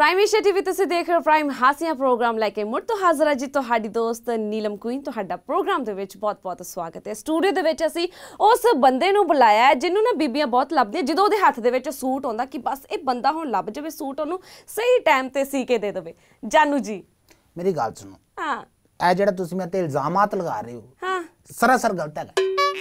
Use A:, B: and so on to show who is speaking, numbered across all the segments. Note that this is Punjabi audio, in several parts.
A: ਪ੍ਰਾਈਮ ਟੀਵੀ ਤੇ ਤੁਸੀਂ ਦੇਖ ਰਹੇ ਹੋ ਪ੍ਰਾਈਮ ਹਾਸੀਆਂ ਪ੍ਰੋਗਰਾਮ ਲੈ ਕੇ ਮੁੜ ਹਾਜ਼ਰ ਹਾਂ ਜੀ ਤੁਹਾਡੀ ਦੋਸਤ ਨੀਲਮ ਕੁਇਨ ਤੁਹਾਡਾ ਪ੍ਰੋਗਰਾਮ ਦੇ ਵਿੱਚ ਬਹੁਤ-ਬਹੁਤ ਸਵਾਗਤ ਹੈ ਸਟੂਡੀਓ ਦੇ ਵਿੱਚ ਅਸੀਂ ਉਸ ਬੰਦੇ ਨੂੰ ਬੁਲਾਇਆ ਹੈ ਜਿਹਨੂੰ ਨਾ ਬੀਬੀਆਂ ਬਹੁਤ ਲੱਭਦੀਆਂ ਜਦੋਂ ਉਹਦੇ ਹੱਥ ਦੇ ਵਿੱਚ ਸੂਟ ਆਉਂਦਾ ਕਿ ਬਸ ਇਹ ਬੰਦਾ ਹੁਣ ਲੱਭ ਜਾਵੇ ਸੂਟ ਉਹਨੂੰ ਸਹੀ ਟਾਈਮ ਤੇ ਸੀ ਕੇ ਦੇ ਦੇਵੇ ਜਾਨੂ ਜੀ ਮੇਰੀ ਗੱਲ ਸੁਣੋ ਹਾਂ
B: ਇਹ ਜਿਹੜਾ ਤੁਸੀਂ ਮੈਂ ਤੇ ਇਲਜ਼ਾਮਾਤ ਲਗਾ ਰਹੇ ਹੋ ਹਾਂ ਸਰਾਸਰ ਗਲਤ ਹੈ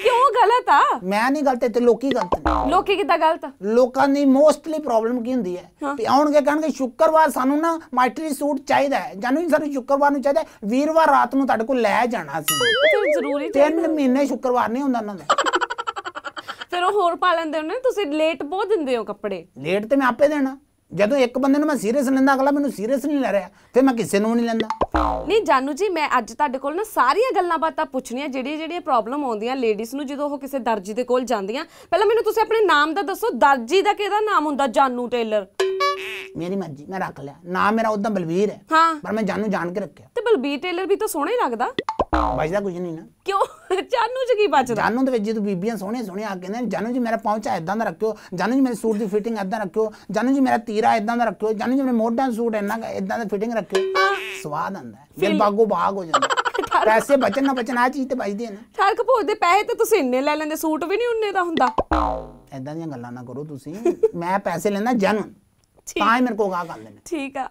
B: ਕਿਉਂ ਗਲਤ ਆ ਮੈਂ ਨਹੀਂ ਗਲਤ ਤੇ ਲੋਕੀ ਗਲਤ ਨੇ
A: ਲੋਕੀ ਕਿਦਾਂ ਗਲਤ
B: ਲੋਕਾਂ ਦੀ ਮੋਸਟਲੀ ਪ੍ਰੋਬਲਮ ਕੀ ਹੁੰਦੀ ਹੈ ਤੇ ਆਉਣਗੇ ਕਹਿਣਗੇ ਸ਼ੁੱਕਰਵਾਰ ਸਾਨੂੰ ਨਾ ਮਾਈਟਰੀ ਸੂਟ ਚਾਹੀਦਾ ਹੈ ਜਾਨੂੰ ਸਾਨੂੰ ਸ਼ੁੱਕਰਵਾਰ ਨੂੰ ਚਾਹੀਦਾ ਵੀਰਵਾਰ ਰਾਤ ਨੂੰ ਤੁਹਾਡੇ ਕੋਲ ਲੈ ਜਾਣਾ ਸੀ
A: ਫਿਰ ਜ਼ਰੂਰੀ ਤਿੰਨ ਮਹੀਨੇ ਸ਼ੁੱਕਰਵਾਰ ਨਹੀਂ ਹੁੰਦਾ ਉਹਨਾਂ ਦਾ ਫਿਰ ਉਹ ਹੋਰ ਪਾ ਲੈਂਦੇ ਉਹਨੇ ਤੁਸੀਂ ਲੇਟ ਬਹੁਤ ਦਿੰਦੇ ਹੋ ਕੱਪੜੇ
B: ਲੇਟ ਤੇ ਮੈਂ ਆਪੇ ਦੇਣਾ ਜਦੋਂ ਇੱਕ ਬੰਦੇ ਨੂੰ ਮੈਂ ਸੀਰੀਅਸ ਲੈਂਦਾ ਅਗਲਾ ਮੈਨੂੰ ਸੀਰੀਅਸ ਨਹੀਂ ਲੈ ਰਿਹਾ ਫਿਰ ਮੈਂ ਕਿਸੇ ਨੂੰ ਨਹੀਂ ਲੈਂਦਾ
A: ਨਹੀਂ ਜਾਨੂ ਜੀ ਮੈਂ ਅੱਜ ਤੁਹਾਡੇ ਕੋਲ ਨਾ ਸਾਰੀਆਂ ਗੱਲਾਂ ਬਾਤਾਂ ਪੁੱਛਣੀਆਂ ਜਿਹੜੀਆਂ ਜਿਹੜੀਆਂ ਪ੍ਰੋਬਲਮ ਆਉਂਦੀਆਂ ਲੇਡੀਜ਼ ਨੂੰ ਜਦੋਂ ਉਹ ਕਿਸੇ ਦਰਜੀ ਦੇ ਕੋਲ ਜਾਂਦੀਆਂ ਪਹਿਲਾਂ ਮੈਨੂੰ ਤੁਸੀਂ ਆਪਣੇ ਨਾਮ ਦਾ ਦੱਸੋ ਦਰਜੀ ਦਾ ਕਿਹਦਾ ਨਾਮ ਹੁੰਦਾ ਜਾਨੂ ਟੇਲਰ
B: ਮੇਰੀ ਮਰਜ਼ੀ ਮੈਂ ਰੱਖ ਲਿਆ ਨਾ ਮੇਰਾ ਉਦਾਂ ਬਲਵੀਰ ਹੈ
A: ਹਾਂ ਪਰ ਮੈਂ ਜਾਨੂ ਜਾਣ ਕੇ ਰੱਖਿਆ ਤੇ ਬਲਬੀਰ ਟੇਲਰ ਵੀ ਤਾਂ ਸੋਹਣਾ ਹੀ ਲੱਗਦਾ
B: ਬਚਦਾ ਕੁਝ ਨਹੀਂ ਨਾ ਕਿਉਂ ਜਾਨੂ ਚ ਕੀ ਬਚਦਾ ਜਾਨੂ ਦੇ ਵਿੱਚ ਜੇ ਤੂੰ ਬੀਬੀਆਂ ਸੋਹਣੇ ਸੋਹਣੇ ਆ ਕੇ ਨੇ ਜਾਨੂ ਜੀ ਮੇਰਾ ਪਹੁੰਚਾ ਇਦਾਂ ਦਾ ਰੱਖਿਓ ਜਾਨੂ ਜੀ ਮੇਰੇ ਸੂਟ ਦੀ ਫਿਟਿੰਗ ਇਦਾਂ ਰੱਖਿਓ ਜਾਨੂ ਜੀ ਮੇਰਾ ਤੀਰਾ ਇਦਾਂ ਦਾ ਰੱਖਿਓ ਜਾਨੂ ਜੀ ਮੇਰੇ ਮੋਢਾਂ ਸੂਟ ਇੰਨਾ ਇਦਾਂ ਦਾ ਫਿਟਿੰਗ ਰੱਖਿਓ ਸਵਾਦ ਆਂਦਾ ਫਿਰ ਬਾਗੋ ਬਾਗ ਹੋ ਜਾਂਦਾ ਪੈਸੇ ਬਚਣ ਨਾ ਬਚਣ ਆ ਚੀਜ਼ ਤੇ ਬਚਦੀ
A: ਹੈ ਨਾ ਠਾਲ ਕਪੂਰ ਦੇ ਪੈਸੇ ਤੇ ਤੁਸੀਂ ਇੰਨੇ ਲੈ ਲੈਂਦੇ ਸੂਟ ਵੀ ਨਹੀਂ ਉਨੇ ਦਾ ਹੁੰਦਾ
B: ਇਦਾਂ ਦੀਆਂ ਗੱਲਾਂ ਨਾ ਕਰੋ ਤੁਸੀਂ ਮੈਂ ਪੈਸੇ ਲੈਣਾ ਜਾਨੂ
A: ਤਾਂ ਹੀ ਮੇਰੇ ਕੋਲ ਗਾ ਕਰਦੇ ਨੇ ਠੀਕ ਆ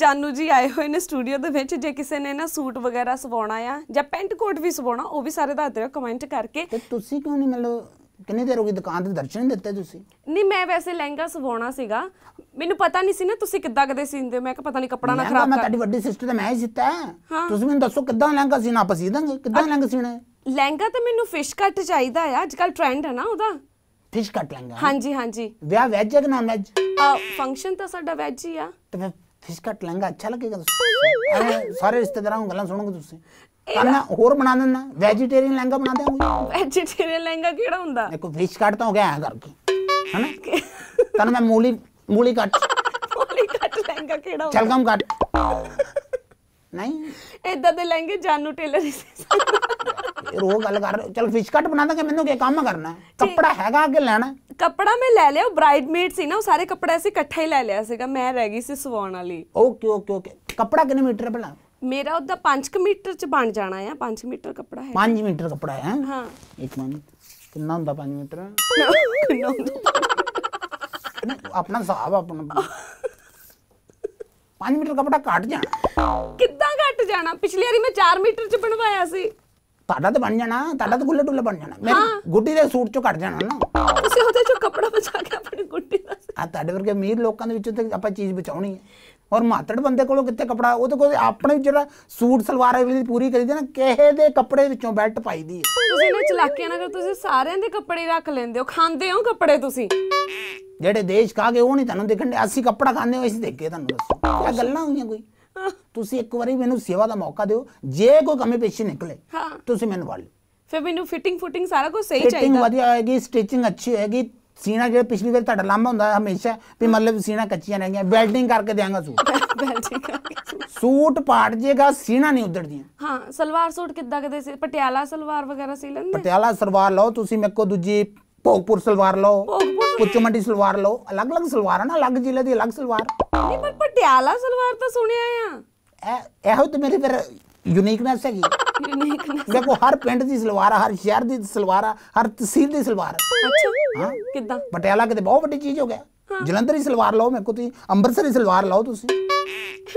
A: ਜਾਨੂ ਜੀ ਆਏ ਹੋਏ ਨੇ ਸਟੂਡੀਓ ਦੇ ਵਿੱਚ ਜੇ ਕਿਸੇ ਨੇ ਨਾ ਸੂਟ ਵਗੈਰਾ ਸਵਾਉਣਾ ਆ ਜਾਂ ਪੈਂਟ ਕੋਟ ਵੀ ਸਵਾਉਣਾ ਉਹ ਵੀ ਸਾਰੇ ਦੱਸ ਦਿਓ ਕਮੈਂਟ ਕਰਕੇ ਤੇ ਤੁਸੀਂ ਕਿਉਂ ਨਹੀਂ ਮਤਲਬ ਕਿੰਨੇ ਦੇਰ ਹੋ ਗਈ
B: ਦੁਕਾਨ ਤੇ ਦਰਸ਼ਨ ਦਿੱਤੇ ਤੁਸੀਂ
A: ਨਹੀਂ ਮੈਂ ਵੈਸੇ ਲਹਿੰਗਾ ਸਵਾਉਣਾ ਸੀਗਾ ਮੈਨੂੰ ਪਤਾ ਨਹੀਂ ਸੀ ਨਾ ਤੁਸੀਂ ਕਿੱਦਾਂ ਕਦੇ ਸੀਂਦੇ ਹੋ ਮੈਂ ਕਿ ਪਤਾ ਨਹੀਂ ਕੱਪੜਾ ਨਾ ਖਰਾਬ ਕਰ ਮੈਂ ਤੁਹਾਡੀ
B: ਵੱਡੀ ਸਿਸਟਰ ਤੇ ਮੈਂ ਹੀ ਸੀਤਾ ਤੁਸੀਂ ਮੈਨੂੰ ਦੱਸੋ ਕਿੱਦਾਂ ਲਹਿੰਗਾ ਸੀਣਾ ਆਪਾਂ ਸੀ ਦਾਂਗੇ ਕਿੱਦਾਂ ਲਹਿੰਗਾ ਸੀਣਾ
A: ਲਹਿੰਗਾ ਤਾਂ ਮੈਨੂੰ ਫਿਸ਼ ਕੱਟ ਚਾਹੀਦਾ ਆ ਅੱਜ ਕੱਲ ਟ੍ਰੈਂਡ ਹੈ ਨਾ ਉਹਦਾ
B: ਫਿਸ਼ ਕੱਟ ਲਾਂਗਾ
A: ਹਾਂਜੀ ਹਾਂਜੀ ਵਿਆਹ ਵੈਜ ਹੈ ਕਿ ਨਾਨ ਵੈਜ ਫੰਕਸ਼ਨ ਤਾਂ ਸਾਡਾ ਵੈਜ ਹੀ ਆ ਤੇ ਫਿਰ ਫਿਸ਼ ਕੱਟ ਲਾਂਗਾ ਅੱਛਾ
B: ਲੱਗੇਗਾ ਤੁਸੀਂ ਅਰੇ ਸਾਰੇ ਰਿਸ਼ਤੇਦਾਰਾਂ ਨੂੰ ਗੱਲਾਂ ਸੁਣੋਗੇ ਤੁਸੀਂ ਮੈਂ ਹੋਰ ਬਣਾ ਦਿੰਦਾ ਵੈਜੀਟੇਰੀਅਨ ਲਹਿੰਗਾ ਬਣਾ ਦਿਆਂਗੇ ਵੈਜੀਟੇਰੀਅਨ ਲਹਿੰਗਾ ਕਿਹੜਾ ਹੁੰਦਾ ਦੇਖੋ ਫਿਸ਼ ਕੱਟ ਤਾਂ ਹੋ ਗਿਆ ਐ ਕਰਕੇ
A: ਹਨਾ
B: ਤਨ ਮੈਂ ਮੂਲੀ ਮੂਲੀ ਕੱਟ
A: ਮੂਲੀ ਕੱਟ ਲਹਿੰਗਾ ਕਿਹੜਾ ਹੁੰਦਾ ਕੰਮ ਕੱਟ ਨਹੀਂ ਇਦਾਂ ਦੇ ਲਹਿੰਗੇ ਜਾਨੂ ਟੇਲਰ ਹੀ ਸੀ
B: ਰੋ ਗੱਲ ਕਰ ਚਲ ਫਿਸ਼ ਕੱਟ ਬਣਾ ਦਾਂਗੇ ਮੈਨੂੰ ਕੀ ਕੰਮ ਕਰਨਾ ਕੱਪੜਾ ਹੈਗਾ ਅੱਗੇ ਲੈਣਾ
A: ਕੱਪੜਾ ਮੈਂ ਲੈ ਲਿਆ ਮੇਡ ਸੀ ਨਾ ਉਹ ਸਾਰੇ ਕੱਪੜੇ ਅਸੀਂ ਇਕੱਠਾ ਹੀ ਲੈ ਲਿਆ ਸੀਗਾ ਮੈਂ ਰਹਿ ਗਈ ਸੀ ਸਵਾਉਣ ਵਾਲੀ
B: ਓਕੇ ਓਕੇ ਓਕੇ ਕੱਪੜਾ ਕਿੰਨੇ ਮੀਟਰ ਬਣਾ
A: ਮੇਰਾ ਉਹਦਾ 5 ਮੀਟਰ ਚ ਬਣ ਜਾਣਾ ਆ 5 ਮੀਟਰ ਕੱਪੜਾ ਹੈ 5
B: ਮੀਟਰ ਕੱਪੜਾ ਹੈ ਹਾਂ ਇੱਕ ਮਿੰਟ ਕਿੰਨਾ ਹੁੰਦਾ 5 ਮੀਟਰ ਆਪਣਾ ਹਿਸਾਬ ਆਪਣਾ 5 ਮੀਟਰ ਕੱਪੜਾ ਘਟ ਜਾਣਾ
A: ਕਿੱਦਾਂ ਘਟ ਜਾਣਾ ਪਿਛਲੀ ਵਾਰੀ ਮੈਂ 4 ਮੀਟਰ ਚ ਬਣਵਾਇਆ ਸੀ
B: ਤੁਹਾਡਾ ਤਾਂ ਬਣ ਜਾਣਾ ਤੁਹਾਡਾ ਤਾਂ ਗੁੱਲੇ ਡੁੱਲਾ ਬਣ ਜਾਣਾ ਮੇਰੀ ਗੁੱਡੀ ਦੇ ਸੂਟ ਚੋਂ ਕੱਟ ਜਾਣਾ ਨਾ
A: ਤੁਸੀਂ ਉਹਦੇ ਚੋਂ ਕੱਪੜਾ ਬਚਾ
B: ਕੇ ਆਪਣੀ ਗੁੱਡੀ ਦਾ ਆ ਤੁਹਾਡੇ ਵਰਗੇ ਅਮੀਰ ਲੋਕਾਂ ਦੇ ਵਿੱਚੋਂ ਤੇ ਆਪਾਂ ਚੀਜ਼ ਬਚਾਉਣੀ ਹੈ ਔਰ ਮਾਤੜ ਬੰਦੇ ਕੋਲੋਂ ਕਿੱਥੇ ਕਪੜਾ ਉਹ ਤਾਂ ਕੋਈ ਆਪਣੇ ਜਿਹੜਾ ਸੂਟ ਸਲਵਾਰ ਵੀ ਪੂਰੀ ਕਰੀ ਨਾ ਕਿਸੇ ਦੇ ਕੱਪੜੇ ਵਿੱਚੋਂ ਬੈਲਟ ਪਾਈ ਦੀ
A: ਤੁਸੀਂ ਨਾ ਚਲਾਕੀਆਂ ਨਾ ਕਰ ਤੁਸੀਂ ਸਾਰਿਆਂ ਦੇ ਕੱਪੜੇ ਰੱਖ ਲੈਂਦੇ ਹੋ ਖਾਂਦੇ ਹੋ ਕੱਪੜੇ ਤੁਸੀਂ
B: ਜਿਹੜੇ ਦੇਸ਼ ਕਾ ਕੇ ਉਹ ਨਹੀਂ ਤੁਹਾਨੂੰ ਦੇਖਣ ਦੇ ਅਸੀਂ ਕੱਪੜਾ ਖਾਂਦੇ ਹੋ ਦੇਖ ਦੇਖੇ ਤੁਹਾਨੂੰ ਦੱਸੋ ਇਹ ਗੱਲਾਂ ਹੋਈਆਂ ਕੋਈ ਤੁਸੀਂ ਇੱਕ ਵਾਰੀ ਮੈਨੂੰ ਸੇਵਾ ਦਾ ਮੌਕਾ ਦਿਓ ਜੇ ਕੋਈ ਕਮੀ ਪੇਸ਼ੀ ਨਿਕਲੇ ਹਾਂ ਤੁਸੀਂ ਮੈਨੂੰ ਵਾਲ
A: ਫਿਰ ਮੈਨੂੰ ਫਿਟਿੰਗ ਫੁਟਿੰਗ ਸਾਰਾ ਕੁਝ ਸਹੀ ਚਾਹੀਦਾ ਫਿਟਿੰਗ ਵਧੀਆ
B: ਹੋਏਗੀ ਸਟਿਚਿੰਗ ਅੱਛੀ ਹੋਏਗੀ ਸੀਨਾ ਜਿਹੜਾ ਪਿਛਲੀ ਵਾਰ ਤੁਹਾਡਾ ਲੰਮਾ ਹੁੰਦਾ ਹਮੇਸ਼ਾ ਵੀ ਮਤਲਬ ਸੀਨਾ ਕੱਚੀਆਂ ਰਹਿ ਗਈਆਂ ਵੈਲਡਿੰਗ ਕਰਕੇ ਦਿਆਂਗਾ ਸੂਟ ਸੂਟ ਪਾੜ ਜੇਗਾ ਸੀਨਾ ਨਹੀਂ ਦੀਆਂ
A: ਹਾਂ ਸਲਵਾਰ ਸੂਟ ਕਿੱਦਾਂ ਕਦੇ ਸੀ ਪਟਿਆਲਾ ਸਲਵਾਰ ਵਗੈਰਾ ਸੀ ਲੈਂਦੇ
B: ਪਟਿਆਲਾ ਸਲਵਾਰ ਲਓ ਤੁਸੀਂ ਮੇਰੇ ਕੋ ਦੂਜੀ ਭੋਗਪੁਰ ਸਲਵਾਰ ਲਓ ਮੰਡੀ ਸਲਵਾਰ ਲਓ ਅਲੱਗ-ਅਲੱਗ ਸਲਵਾਰ ਨਾ ਅਲੱਗ ਜ਼ਿਲ੍ਹੇ ਦੀ ਅਲੱਗ ਸਲਵਾਰ
A: ਨਹੀਂ ਪਰ ਪਟਿਆਲਾ ਸਲਵਾਰ ਤਾਂ ਸੁਣਿਆ
B: ਆ ਇਹ ਇਹੋ ਤੇ ਮੇਰੇ ਫਿਰ ਯੂਨੀਕਨੈਸ ਹੈਗੀ ਯੂਨੀਕਨੈਸ ਦੇਖੋ ਹਰ ਪਿੰਡ ਦੀ ਸਲਵਾਰ ਹਰ ਸ਼ਹਿਰ ਦੀ ਸਲਵਾਰ ਹਰ ਤਹਿਸੀਲ ਦੀ ਸਲਵਾਰ ਅੱਛਾ ਹਾਂ ਕਿਦਾਂ ਪਟਿਆਲਾ ਕਿਤੇ ਬਹੁਤ ਵੱਡੀ ਚੀਜ਼ ਹੋ ਗਿਆ ਜਲੰਧਰੀ ਸਲਵਾਰ ਲਓ ਮੇਰੇ ਕੋ ਤੁਸੀਂ ਅੰਮ੍ਰਿਤਸਰੀ ਸਲਵਾਰ ਲਓ ਤੁਸੀਂ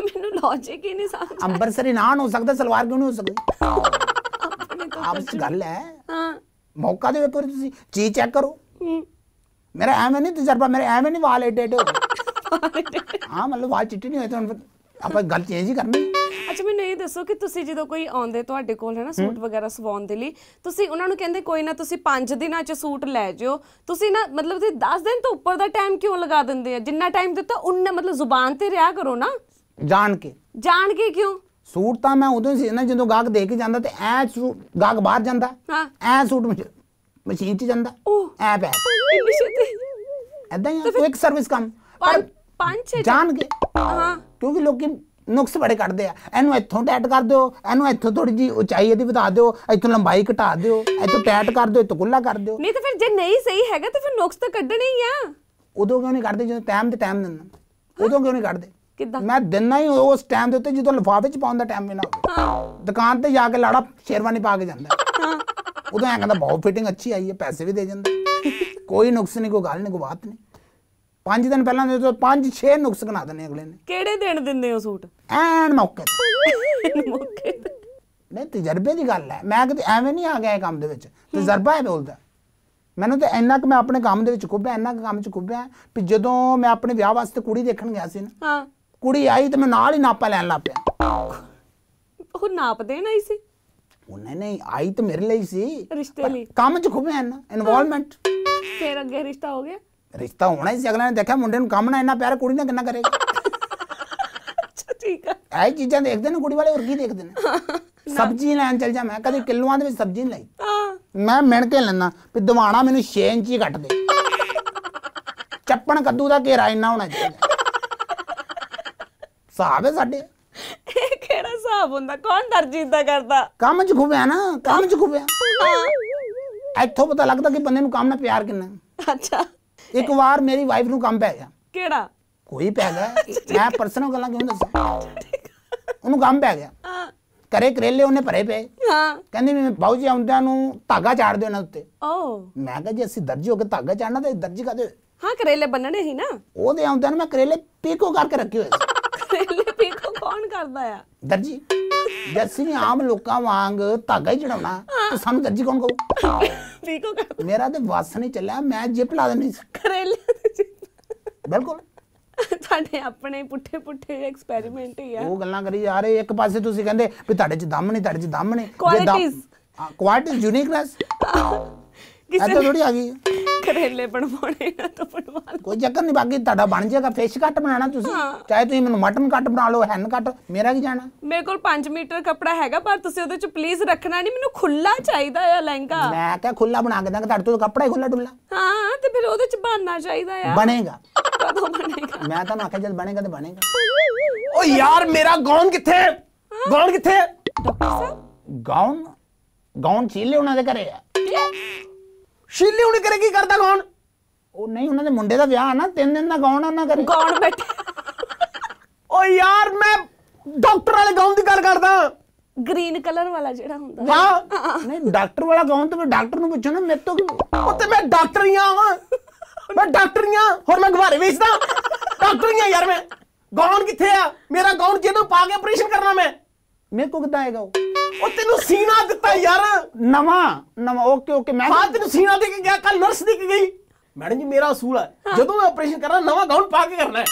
A: ਮੈਨੂੰ ਲੌਜੀਕ ਹੀ ਨਹੀਂ ਸਮਝ ਅੰਮ੍ਰਿਤਸਰੀ
B: ਨਾ ਹੋ ਸਕਦਾ ਸਲਵਾਰ ਕਿਉਂ ਨਹੀਂ ਹੋ ਸਕਦੀ ਆਪਸ ਗੱਲ ਹੈ ਹਾਂ ਮੌਕਾ ਦੇ ਵੇਖੋ ਤੁਸੀਂ ਚੀਜ਼ ਚੈੱਕ ਕਰੋ ਮੇਰਾ ਐਵੇਂ ਨਹੀਂ ਤਜਰਬਾ ਮੇਰੇ ਐਵੇਂ ਨਹੀਂ ਵਾਲ एडे ਹੋ ਹਾਂ ਮਤਲਬ ਵਾਲ ਚਿੱਟੇ ਨਹੀਂ ਹੋਏ ਤਾਂ ਆਪਾਂ ਗੱਲ ਚੇਂਜ ਹੀ ਕਰਨੀ
A: ਅੱਛਾ ਮੈਨੂੰ ਇਹ ਦੱਸੋ ਕਿ ਤੁਸੀਂ ਜਦੋਂ ਕੋਈ ਆਉਂਦੇ ਤੁਹਾਡੇ ਕੋਲ ਹੈ ਨਾ ਸੂਟ ਵਗੈਰਾ ਸਵਾਉਣ ਦੇ ਲਈ ਤੁਸੀਂ ਉਹਨਾਂ ਨੂੰ ਕਹਿੰਦੇ ਕੋਈ ਨਾ ਤੁਸੀਂ 5 ਦਿਨਾਂ 'ਚ ਸੂਟ ਲੈ ਜਿਓ ਤੁਸੀਂ ਨਾ ਮਤਲਬ ਤੁਸੀਂ 10 ਦਿਨ ਤੋਂ ਉੱਪਰ ਦਾ ਟਾਈਮ ਕਿਉਂ ਲਗਾ ਦਿੰਦੇ ਆ ਜਿੰਨਾ ਟਾਈਮ ਦਿੱਤਾ ਉਹਨਾਂ ਮਤਲਬ ਜ਼ੁਬਾਨ ਤੇ ਰਿਆ ਕਰੋ ਨਾ ਜਾਣ ਕੇ ਜਾਣ ਕੇ ਕਿਉਂ
B: ਸੂਟ ਤਾਂ ਮੈਂ ਉਦੋਂ ਸੀ ਨਾ ਜਦੋਂ ਗਾਹਕ ਦੇ ਕੇ ਜਾਂਦਾ ਤੇ ਐ ਸੂਟ ਗਾਹਕ ਬਾਹਰ ਜਾਂਦਾ ਹਾਂ ਐ ਸੂਟ ਮਸ਼ੀਨ 'ਚ ਜਾਂਦਾ ਐ ਬੈ ਐਦਾਂ ਹੀ ਇੱਕ ਸਰਵਿਸ ਕੰਮ ਪਰ ਪੰਜ ਛੇ ਜਾਣ ਕੇ ਹਾਂ ਕਿਉਂਕਿ ਲੋਕੀ ਨੁਕਸ ਬੜੇ ਕੱਢਦੇ ਆ ਇਹਨੂੰ ਇੱਥੋਂ ਟੈਟ ਕਰ ਦਿਓ ਇਹਨੂੰ ਇੱਥੋਂ ਥੋੜੀ ਜੀ ਉਚਾਈ ਇਹਦੀ ਵਧਾ ਦਿਓ ਇੱਥੋਂ ਲੰਬਾਈ ਘਟਾ ਦਿਓ ਇੱਥੋਂ ਟੈਟ ਕਰ ਦਿਓ ਇੱਥੋਂ ਕੁੱਲਾ ਕਰ ਦਿਓ
A: ਨਹੀਂ ਤਾਂ ਫਿਰ ਜੇ ਨਹੀਂ ਸਹੀ ਹੈਗਾ ਤਾਂ ਫਿਰ ਨੁਕਸ ਤਾਂ ਕੱਢਣੇ ਹੀ ਆ
B: ਉਦੋਂ ਕਿਉਂ ਨਹੀਂ ਕੱਢਦੇ ਜਦੋਂ ਟਾਈਮ ਤੇ ਟਾਈਮ ਦਿੰਦਾ ਉਦੋਂ ਕਿਉਂ ਨਹੀਂ ਕੱਢਦੇ ਕਿੱਦਾਂ ਮੈਂ ਦਿਨਾ ਹੀ ਉਸ ਟਾਈਮ ਦੇ ਉੱਤੇ ਜਦੋਂ ਲਫਾਫੇ ਚ ਪਾਉਣ ਦਾ ਟਾਈਮ ਵੀ ਨਾ ਹੋਵੇ ਦੁਕਾਨ ਤੇ ਜਾ ਕੇ ਲਾੜਾ ਸ਼ੇਰਵਾਨੀ ਪਾ ਕੇ ਜਾਂਦਾ ਉਦੋਂ ਐ ਕਹਿੰਦਾ ਬਹੁਤ ਫਿਟਿੰਗ ਅੱਛੀ ਆਈ ਹੈ ਪੈਸੇ ਵੀ ਦੇ ਜਾਂਦਾ ਕੋਈ ਨੁਕਸ ਨਹੀਂ ਕੋਈ ਗੱਲ ਨਹੀਂ ਕੋਈ ਬਾਤ ਨਹੀਂ ਪੰਜ ਦਿਨ ਪਹਿਲਾਂ ਦੇ ਤੋਂ ਪੰਜ ਛੇ ਨੁਕਸ ਕਨਾ ਦਿੰਦੇ ਅਗਲੇ ਨੇ
A: ਕਿਹੜੇ ਦਿਨ ਦਿੰਦੇ ਹੋ ਸੂਟ
B: ਐਨ ਮੌਕੇ ਤੇ ਮੌਕੇ ਤੇ ਨਹੀਂ ਤਜਰਬੇ ਦੀ ਗੱਲ ਹੈ ਮੈਂ ਕਿਤੇ ਐਵੇਂ ਨਹੀਂ ਆ ਗਿਆ ਕੰਮ ਦੇ ਵਿੱਚ ਤਜਰਬਾ ਹੈ ਬੋਲਦਾ ਮੈਨੂੰ ਤਾਂ ਇੰਨਾ ਕਿ ਮੈਂ ਆਪਣੇ ਕੰਮ ਦੇ ਵਿੱਚ ਖੁੱਬਿਆ ਇੰਨਾ ਕੰਮ 'ਚ ਖੁੱਬਿਆ ਵੀ ਜਦੋਂ ਮੈਂ ਆਪਣੇ ਵਿਆਹ ਵਾਸਤੇ ਕੁੜੀ ਦੇਖਣ ਗਿਆ ਸੀ ਨਾ ਹਾਂ
C: ਕੁੜੀ ਆਈ ਤੇ ਮੈਂ ਨਾਲ ਹੀ ਨਾਪਾ
B: ਲੈਣ ਲੱਗ ਪਿਆ
A: ਉਹ ਨਾਪ ਦੇਣ ਆਈ ਸੀ
B: ਉਹ ਨਹੀਂ ਆਈ ਤਾਂ ਮੇਰੇ ਲਈ ਸੀ ਰਿਸ਼ਤੇ ਲਈ ਕੰਮ 'ਚ ਖੁਬੇ ਹਨ ਇਨਵੋਲਵਮੈਂਟ
A: ਫਿਰ ਅੱਗੇ ਰਿਸ਼ਤਾ ਹੋ ਗਿਆ
B: ਰਿਸ਼ਤਾ ਹੋਣਾ ਹੀ ਸੀ ਅਗਲਾ ਨੇ ਦੇਖਿਆ ਮੁੰਡੇ ਨੂੰ ਕੰਮ ਨਾ ਇੰਨਾ ਪਿਆਰ ਕੁੜੀ ਨਾਲ ਕਿੰਨਾ ਕਰੇਗਾ ਅੱਛਾ ਠੀਕ ਆ ਐ ਚੀਜ਼ਾਂ ਦੇਖਦੇ ਨੇ ਕੁੜੀ ਵਾਲੇ ਹੋਰ ਕੀ ਦੇਖਦੇ ਨੇ ਸਬਜ਼ੀ ਲੈਣ ਚਲ ਜਾ ਮੈਂ ਕਦੇ ਕਿਲੋਆਂ ਦੇ ਵਿੱਚ ਸਬਜ਼ੀ ਨਹੀਂ ਲਈ ਮੈਂ ਮਿਣ ਕੇ ਲੈਣਾ ਵੀ ਦਿਵਾਣਾ ਮੈਨੂੰ 6 ਇੰਚ ਹੀ ਘਟ ਦੇ ਚੱਪਣ ਕੱਦੂ ਦਾ ਘੇਰਾ ਇੰਨਾ ਹੋਣਾ ਚਾਹੀਦਾ ਸਾਹਬ ਸਾਡੇ
A: ਕਿਹੜਾ ਹਿਸਾਬ ਹੁੰਦਾ ਕੌਣ ਦਰਜੀ ਦਾ ਕਰਦਾ
B: ਕੰਮ 'ਚ ਖੁਬਿਆ ਨਾ ਕੰਮ 'ਚ ਖੁਬਿਆ ਐਥੋਂ ਪਤਾ ਲੱਗਦਾ ਕਿ ਬੰਦੇ ਨੂੰ ਕੰਮ ਨਾਲ ਪਿਆਰ ਕਿੰਨਾ ਅੱਛਾ ਇੱਕ ਵਾਰ ਮੇਰੀ ਵਾਈਫ ਨੂੰ ਕੰਮ ਪੈ ਗਿਆ
A: ਕਿਹੜਾ ਕੋਈ
B: ਪੈ ਗਿਆ ਮੈਂ ਪਰਸਨਲ ਗੱਲਾਂ ਕਿਉਂ ਦੱਸਾਂ ਉਹਨੂੰ ਕੰਮ ਪੈ ਗਿਆ ਕਰੇ ਕਰੇਲੇ ਉਹਨੇ ਭਰੇ ਪਏ ਹਾਂ ਕਹਿੰਦੀ ਮੈਂ ਬਾਉ ਜੀ ਆਉਂਦਿਆਂ ਨੂੰ ਧਾਗਾ ਚਾੜ ਦਿਓ ਨਾ ਉੱਤੇ ਓ ਮੈਂ ਕਿਹਾ ਜੇ ਅਸੀਂ ਦਰਜੀ ਹੋ ਕੇ ਧਾਗਾ ਚਾੜਨਾ ਤਾਂ ਦਰਜੀ ਕਾਦੇ
A: ਹਾਂ ਕਰੇਲੇ ਬੰਨਣੇ ਸੀ ਨਾ
B: ਉਹਦੇ ਆਉਂਦਿਆਂ ਨੂੰ ਮੈਂ ਕਰੇਲੇ ਪੀਕੋ ਕਰਕੇ ਰੱਖੇ ਹੋਏ ਸੀ
A: ਕੌਣ ਕਰਦਾ ਆ
B: ਦਰਜੀ ਜੱਸੀ ਨੇ ਆਮ ਲੋਕਾਂ ਵਾਂਗ ਧਾਗਾ ਹੀ ਚੜਾਉਣਾ ਤੇ ਸਾਨੂੰ ਦਰਜੀ ਕੌਣ ਕਹੂ ਵੀਕੋ ਕਰ ਮੇਰਾ ਤੇ ਵਾਸ ਨਹੀਂ ਚੱਲਿਆ ਮੈਂ ਜਿਪ ਲਾ ਦੇਣੀ ਸੀ
A: ਕਰੇਲੇ ਬਿਲਕੁਲ ਤੁਹਾਡੇ ਆਪਣੇ ਪੁੱਠੇ ਪੁੱਠੇ ਐਕਸਪੈਰੀਮੈਂਟ ਹੀ ਆ ਉਹ
B: ਗੱਲਾਂ ਕਰੀ ਜਾ ਰਹੇ ਇੱਕ ਪਾਸੇ ਤੁਸੀਂ ਕਹਿੰਦੇ ਵੀ ਤੁਹਾਡੇ ਚ ਦਮ ਨਹੀਂ ਤੁਹਾਡੇ ਚ ਦਮ ਨਹੀਂ ਕੁਆਲਿਟੀਜ਼ ਕੁਆਲਿਟੀਜ਼ ਯੂਨੀਕਨੈਸ
A: ਕਿਸੇ ਥੋੜੀ ਆ ਗਈ ਕਰੇਲੇ ਬਣਵਾਉਣੇ ਆ
B: ਤਾਂ ਬਣਵਾ ਲਓ ਕੋਈ ਚੱਕਰ ਨਹੀਂ ਬਾਕੀ ਤੁਹਾਡਾ ਬਣ ਜਾਏਗਾ ਫਿਸ਼ ਕੱਟ ਬਣਾਣਾ ਤੁਸੀਂ ਚਾਹੇ ਤੁਸੀਂ ਮੈਨੂੰ ਮਟਨ ਕੱਟ ਬਣਾ ਲਓ ਹੈਨ ਕੱਟ
A: ਮੇਰਾ ਕੀ ਜਾਣਾ ਮੇਰੇ ਕੋਲ 5 ਮੀਟਰ ਕੱਪੜਾ ਹੈਗਾ ਪਰ ਤੁਸੀਂ ਉਹਦੇ ਚ ਪਲੀਜ਼ ਰੱਖਣਾ ਨਹੀਂ ਮੈਨੂੰ ਖੁੱਲਾ ਚਾਹੀਦਾ ਆ ਲਹਿੰਗਾ
B: ਮੈਂ ਕਿਹਾ ਖੁੱਲਾ ਬਣਾ ਕੇ ਦਾਂਗਾ ਤੁਹਾਡੇ ਤੋਂ ਕੱਪੜਾ ਹੀ ਖੁੱਲਾ ਡੁੱਲਾ
A: ਹਾਂ ਤੇ ਫਿਰ ਉਹਦੇ ਚ ਬਣਨਾ ਚਾਹੀਦਾ ਆ ਬਣੇਗਾ ਕਦੋਂ ਬਣੇਗਾ
B: ਮੈਂ ਤਾਂ ਆਖਿਆ ਜਦ ਬਣੇਗਾ ਤੇ
A: ਬਣੇਗਾ ਓ ਯਾਰ ਮੇਰਾ
B: ਗਾਉਨ ਕਿੱਥੇ ਗਾਉਨ ਕਿੱਥੇ ਡਾਕਟਰ ਸਾਹਿਬ ਗਾਉਨ ਗਾਉਨ ਚੀਲੇ ਉਹਨਾਂ ਦੇ ਘਰੇ ਆ ਸ਼ੀਲੀ ਹੁਣ ਕਰੇ ਕੀ ਕਰਦਾ ਕੌਣ ਉਹ ਨਹੀਂ ਉਹਨਾਂ ਦੇ ਮੁੰਡੇ ਦਾ ਵਿਆਹ ਆ ਨਾ ਤਿੰਨ ਦਿਨ ਦਾ ਗਾਉਣ ਉਹਨਾਂ ਕਰੇ ਗਾਉਣ ਬੈਠੇ ਓ ਯਾਰ ਮੈਂ ਡਾਕਟਰ ਵਾਲੇ ਗਾਉਣ ਦੀ ਗੱਲ ਕਰਦਾ
A: ਗ੍ਰੀਨ ਕਲਰ ਵਾਲਾ ਜਿਹੜਾ ਹੁੰਦਾ ਹਾਂ ਨਹੀਂ ਡਾਕਟਰ
B: ਵਾਲਾ ਗਾਉਣ ਤੇ ਮੈਂ ਡਾਕਟਰ ਨੂੰ ਪੁੱਛੋ ਨਾ ਮੇਰੇ ਤੋਂ ਉੱਤੇ ਮੈਂ ਡਾਕਟਰੀਆਂ ਆ ਮੈਂ ਡਾਕਟਰੀਆਂ ਹੋਰ ਮੈਂ ਗਵਾਰੇ ਵੇਚਦਾ ਡਾਕਟਰੀਆਂ ਯਾਰ ਮੈਂ ਗਾਉਣ ਕਿੱਥੇ ਆ ਮੇਰਾ ਗਾਉਣ ਜਿਹਨੂੰ ਪਾ ਕੇ ਆਪਰੇਸ਼ਨ ਕਰਨਾ ਮੈਂ ਮੇਰੇ ਕੋ ਕਿੱਦਾਂ ਆਏਗਾ ਉਹ ਉਹ ਤੈਨੂੰ ਸੀਨਾ ਦਿੱਤਾ ਯਾਰ ਨਵਾਂ ਨਵਾਂ ਓਕੇ ਓਕੇ ਮੈਂ ਹਾਂ ਤੈਨੂੰ ਸੀਨਾ ਦੇ ਕੇ ਗਿਆ ਕੱਲ ਨਰਸ ਦੇ ਕੇ ਗਈ ਮੈਡਮ ਜੀ ਮੇਰਾ ਅਸੂਲ ਹੈ
C: ਜਦੋਂ ਮੈਂ ਆਪਰੇਸ਼ਨ ਕਰਾਂ ਨਵਾਂ ਗਾਊਨ ਪਾ ਕੇ ਕਰਨਾ ਹੈ